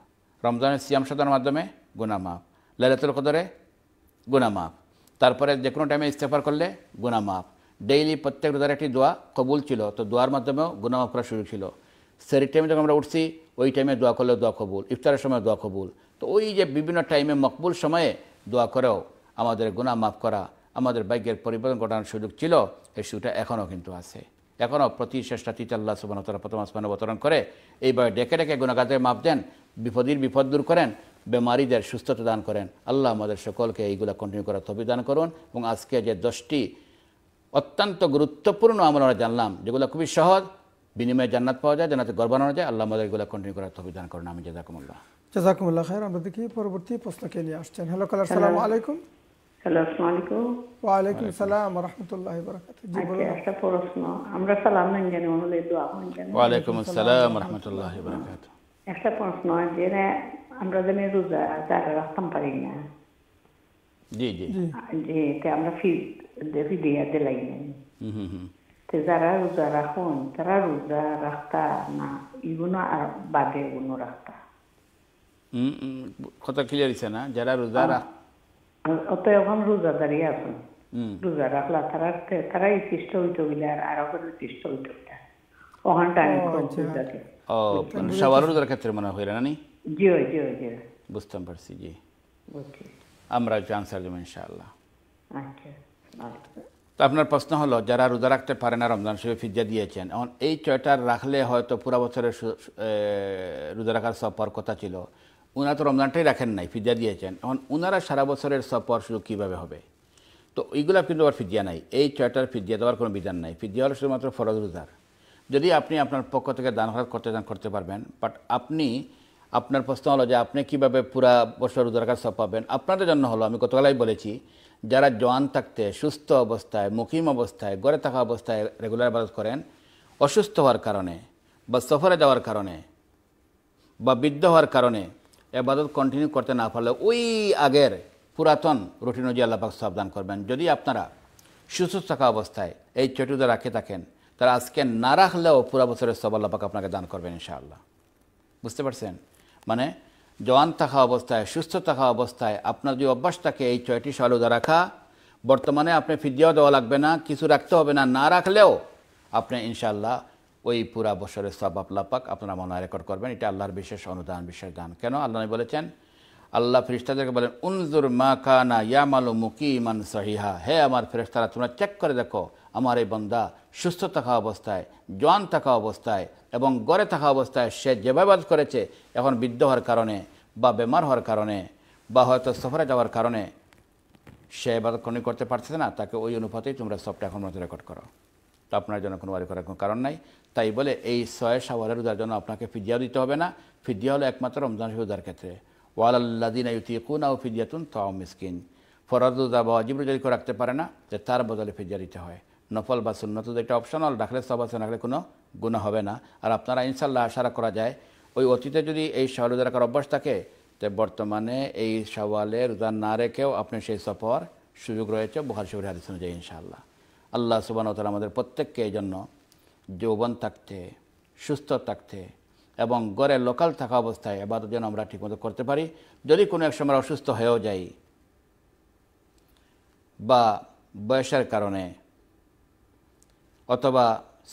রমজানের সিয়াম সাধনার মাধ্যমে গুনামাফ লালাতুল কদরে গুনামাফ তারপরে যে কোনো টাইমে ইস্তেফার করলে গুনামাফ ডেইলি প্রত্যেক রোজার একটি দোয়া কবুল ছিল তো দোয়ার মাধ্যমেও গুনামাফ করার সুযোগ ছিল সেরি টাইমে যখন আমরা উঠছি ওই টাইমে দোয়া করলে দোয়া কবুল ইফতারের সময় দোয়া কবুল তো ওই যে বিভিন্ন টাইমে মকবুল সময়ে দোয়া করেও আমাদের গুনা মাফ করা আমাদের ভাগ্যের পরিবর্তন ঘটানোর সুযোগ ছিল এই সুযোগটা এখনও কিন্তু আছে এখনও প্রতি চেষ্টা তিতাল্লাহ সুবান তারা প্রথম আসমান অবতরণ করে এইভাবে ডেকে ডেকে গুণাগাদের মাপ দেন বিপদের বিপদ দূর করেন বেমারিদের সুস্থতা দান করেন আল্লাহ আমাদের সকলকে এইগুলো কন্টিনিউ করার তবি দান করুন এবং আজকে যে দশটি অত্যন্ত গুরুত্বপূর্ণ আমরা জানলাম যেগুলো খুবই সহজ বিনিময়ে জান্নাত পাওয়া যায় জান্নাতে গর্ব আনা যায় আল্লাহ আমাদের এগুলো কন্টিনিউ করার তবি দান করুন আমি জাজাকুমুল্লাহ জাজাকুমুল্লাহ খায়ের আমরা দেখি পরবর্তী প্রশ্নকে নিয়ে আসছেন হ্যালো কালার সালাম আলাইকুম যারা রোজা রাখুন তারা রোজা রাখতা না ইগুনো আর বাদে গুনো রাখতা কথা ক্লিয়ার হয়েছে না যারা রোজা রাখতা এখন আছেন রোজা রাখলা তারা তারা ইতিষ্ট হইতে আর আরো ইতিষ্ট হইতে ওখান টাইম আচ্ছা। মানে রোজার ক্ষেত্রে মনে হয় জি জি জি বুঝতাম পারছি জি আমরা আনসার দেবো ইনশাআল্লাহ আচ্ছা, তো আপনার প্রশ্ন হলো যারা রোজা রাখতে পারে না রমজান শরীফ ফিজ্জা দিয়েছেন এখন এই চয়টা রাখলে হয়তো পুরা বছরের রোজা রাখার সব কথা ছিল ওনারা তো রমজানটাই রাখেন নাই ফিজিয়া দিয়েছেন এখন ওনারা সারা বছরের সফর সুযোগ কীভাবে হবে তো এইগুলো কিন্তু আবার ফিজিয়া নাই এই ছয়টার ফিজিয়া দেওয়ার কোনো বিধান নাই ফিজিয়া হলো শুধুমাত্র ফরজ রোজার যদি আপনি আপনার পক্ষ থেকে দান খরচ করতে দান করতে পারবেন বাট আপনি আপনার প্রশ্ন হলো যে আপনি কীভাবে পুরা বছর রোজার কাজ সব পাবেন আপনাদের জন্য হলো আমি গতকালাই বলেছি যারা জওয়ান থাকতে সুস্থ অবস্থায় মুকিম অবস্থায় গড়ে থাকা অবস্থায় রেগুলার বাজ করেন অসুস্থ হওয়ার কারণে বা সফরে যাওয়ার কারণে বা বৃদ্ধ হওয়ার কারণে এবাদত কন্টিনিউ করতে না পারলে ওই আগের পুরাতন রুটিন আল্লাহ পাক সাবধান করবেন যদি আপনারা সুস্থ থাকা অবস্থায় এই চটুদা রাখে থাকেন তারা আজকে না রাখলেও পুরা বছরের সব পাক আপনাকে দান করবেন ইনশাআল্লাহ বুঝতে পারছেন মানে জওয়ান থাকা অবস্থায় সুস্থ থাকা অবস্থায় আপনার যদি অভ্যাস থাকে এই ছয়টি সলুদা রাখা বর্তমানে আপনি ফিদিয়াও দেওয়া লাগবে না কিছু রাখতে হবে না না রাখলেও আপনি ইনশাআল্লাহ ওই পুরা বছরের সব পাক আপনারা মনে রেকর্ড করবেন এটা আল্লাহর বিশেষ অনুদান বিশেষ দান কেন আল্লাহ বলেছেন আল্লাহ ফেরিস্তাদেরকে বলেন উনজুর মা কানা ইয়ামালু ইমান সহিহা হে আমার ফেরিস্তারা তোমরা চেক করে দেখো আমার এই বন্দা সুস্থ থাকা অবস্থায় জোয়ান থাকা অবস্থায় এবং গড়ে থাকা অবস্থায় সে যেভাবে করেছে এখন বৃদ্ধ হওয়ার কারণে বা বেমার হওয়ার কারণে বা হয়তো সফরে যাওয়ার কারণে সে এবার করতে পারছে না তাকে ওই অনুপাতেই তোমরা সবটা এখন রেকর্ড করো তা আপনার জন্য কোনো বাড়ি করার কোনো কারণ নাই তাই বলে এই ছয় সাওয়ারের রোজার জন্য আপনাকে ফিদিয়াও দিতে হবে না ফিদিয়া হলো একমাত্র রমজান রোজার ক্ষেত্রে ওয়ালাল্লাদিন ইউতিকুন আউ ফিদিয়াতুন তাও মিসকিন ফরাজ রোজা বা অজিব রোজা কেউ রাখতে পারে না যে তার বদলে ফিদিয়া দিতে হয় নফল বা সুন্নত একটা অপশনাল রাখলে সব আছে রাখলে কোনো গুণা হবে না আর আপনারা ইনশাল্লাহ আশারা করা যায় ওই অতীতে যদি এই শাওয়াল রোজা রাখার অভ্যাস থাকে তো বর্তমানে এই শাওয়ালে রোজা না রেখেও আপনি সেই সফর সুযোগ রয়েছে বহার শরীর হাদিস অনুযায়ী ইনশাআল্লাহ আল্লাহ সুবানতলা আমাদের প্রত্যেককে এই জন্য যৌবন থাকতে সুস্থ থাকতে এবং গড়ে লোকাল থাকা অবস্থায় এবার যেন আমরা ঠিকমতো করতে পারি যদি কোনো এক সময় অসুস্থ হয়েও যাই বা বয়সের কারণে অথবা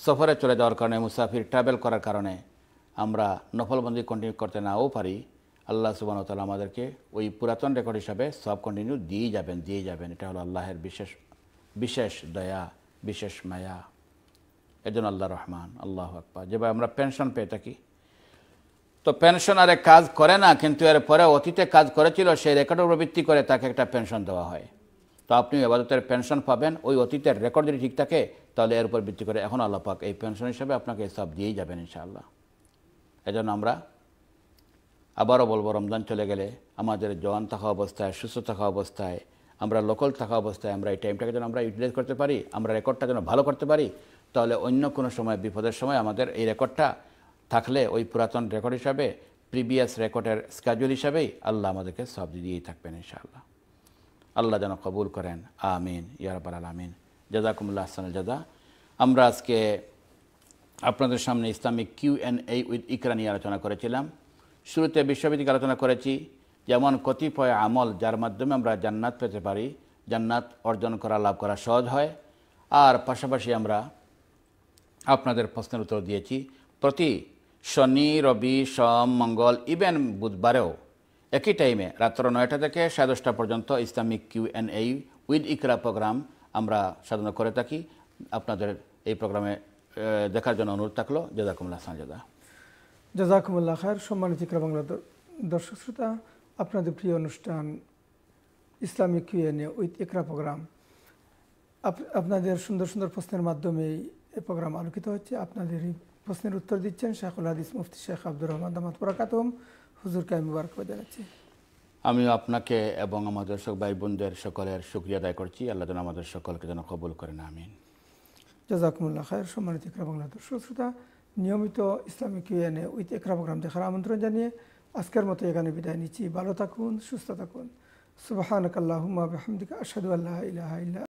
সফরে চলে যাওয়ার কারণে মুসাফির ট্রাভেল করার কারণে আমরা নফলবন্দি কন্টিনিউ করতে নাও পারি আল্লাহ সুবাহতাল আমাদেরকে ওই পুরাতন রেকর্ড হিসাবে সব কন্টিনিউ দিয়ে যাবেন দিয়ে যাবেন এটা হলো আল্লাহের বিশেষ বিশেষ দয়া বিশেষ মায়া এজন আল্লাহ রহমান আল্লাহ আকবর যেভাবে আমরা পেনশন পেয়ে থাকি তো পেনশন আরে কাজ করে না কিন্তু এর পরে অতীতে কাজ করেছিল সেই রেকর্ডের উপর ভিত্তি করে তাকে একটা পেনশন দেওয়া হয় তো আপনি এবাদতের পেনশন পাবেন ওই অতীতের রেকর্ড যদি ঠিক থাকে তাহলে এর উপর ভিত্তি করে এখন পাক এই পেনশন হিসাবে আপনাকে সব দিয়েই যাবেন ইনশাআল্লাহ এজন্য আমরা আবারও বলবো রমজান চলে গেলে আমাদের জোয়ান থাকা অবস্থায় সুস্থ থাকা অবস্থায় আমরা লোকাল থাকা অবস্থায় আমরা এই টাইমটাকে যেন আমরা ইউটিলাইজ করতে পারি আমরা রেকর্ডটা যেন ভালো করতে পারি তাহলে অন্য কোনো সময় বিপদের সময় আমাদের এই রেকর্ডটা থাকলে ওই পুরাতন রেকর্ড হিসাবে প্রিভিয়াস রেকর্ডের স্কাজুয়াল হিসাবেই আল্লাহ আমাদেরকে সব দিয়েই থাকবেন ইনশাআল্লাহ আল্লাহ যেন কবুল করেন আমিন ইয়ারবাল আমিন জাজাকুমুল্লাহ আসান জাদা আমরা আজকে আপনাদের সামনে Islamic Q and A with Iqra নিয়ে আলোচনা করেছিলাম শুরুতে বিশ্ববিদ্যালয় আলোচনা করেছি যেমন কতিপয় আমল যার মাধ্যমে আমরা জান্নাত পেতে পারি জান্নাত অর্জন করা লাভ করা সহজ হয় আর পাশাপাশি আমরা আপনাদের প্রশ্নের উত্তর দিয়েছি প্রতি শনি রবি সম মঙ্গল ইভেন বুধবারেও একই টাইমে রাত্র নয়টা থেকে সাড়ে দশটা পর্যন্ত Islamic Q and A with Iqra programme আমরা সাধনা করে থাকি আপনাদের এই প্রোগ্রামে দেখার জন্য অনুরোধ থাকলো জেদাকুমুল্লাহ সানজাদা জাজাকুমুল্লাহ খায়ের সম্মানিত ইকরা বাংলা দর্শক শ্রোতা আপনাদের প্রিয় অনুষ্ঠান Islamic Q and A with Iqra programme আপনাদের সুন্দর সুন্দর প্রশ্নের মাধ্যমে এই প্রোগ্রাম আলোকিত হচ্ছে আপনাদের এই প্রশ্নের উত্তর দিচ্ছেন শাহুল হাদিস মুফতি শেখ আব্দুর রহমান দামাত প্রাকাতম হুজুরকে আমি মুবারকবাদ জানাচ্ছি আমিও আপনাকে এবং আমাদের সব ভাই বোনদের সকলের শুক্রিয়া আদায় করছি আল্লাহ যেন আমাদের সকলকে যেন কবুল করেন আমিন জাজাকুমুল্লাহ খায়ের সম্মানিত একরা বাংলা দর্শক শ্রোতা নিয়মিত ইসলামিক ইউএনএ উইথ একরা প্রোগ্রাম দেখার আমন্ত্রণ জানিয়ে আজকের মতো এখানে বিদায় নিচ্ছি ভালো থাকুন সুস্থ থাকুন সুবাহানকাল্লাহুমা আহমদিকা আসাদু আল্লাহ ইহা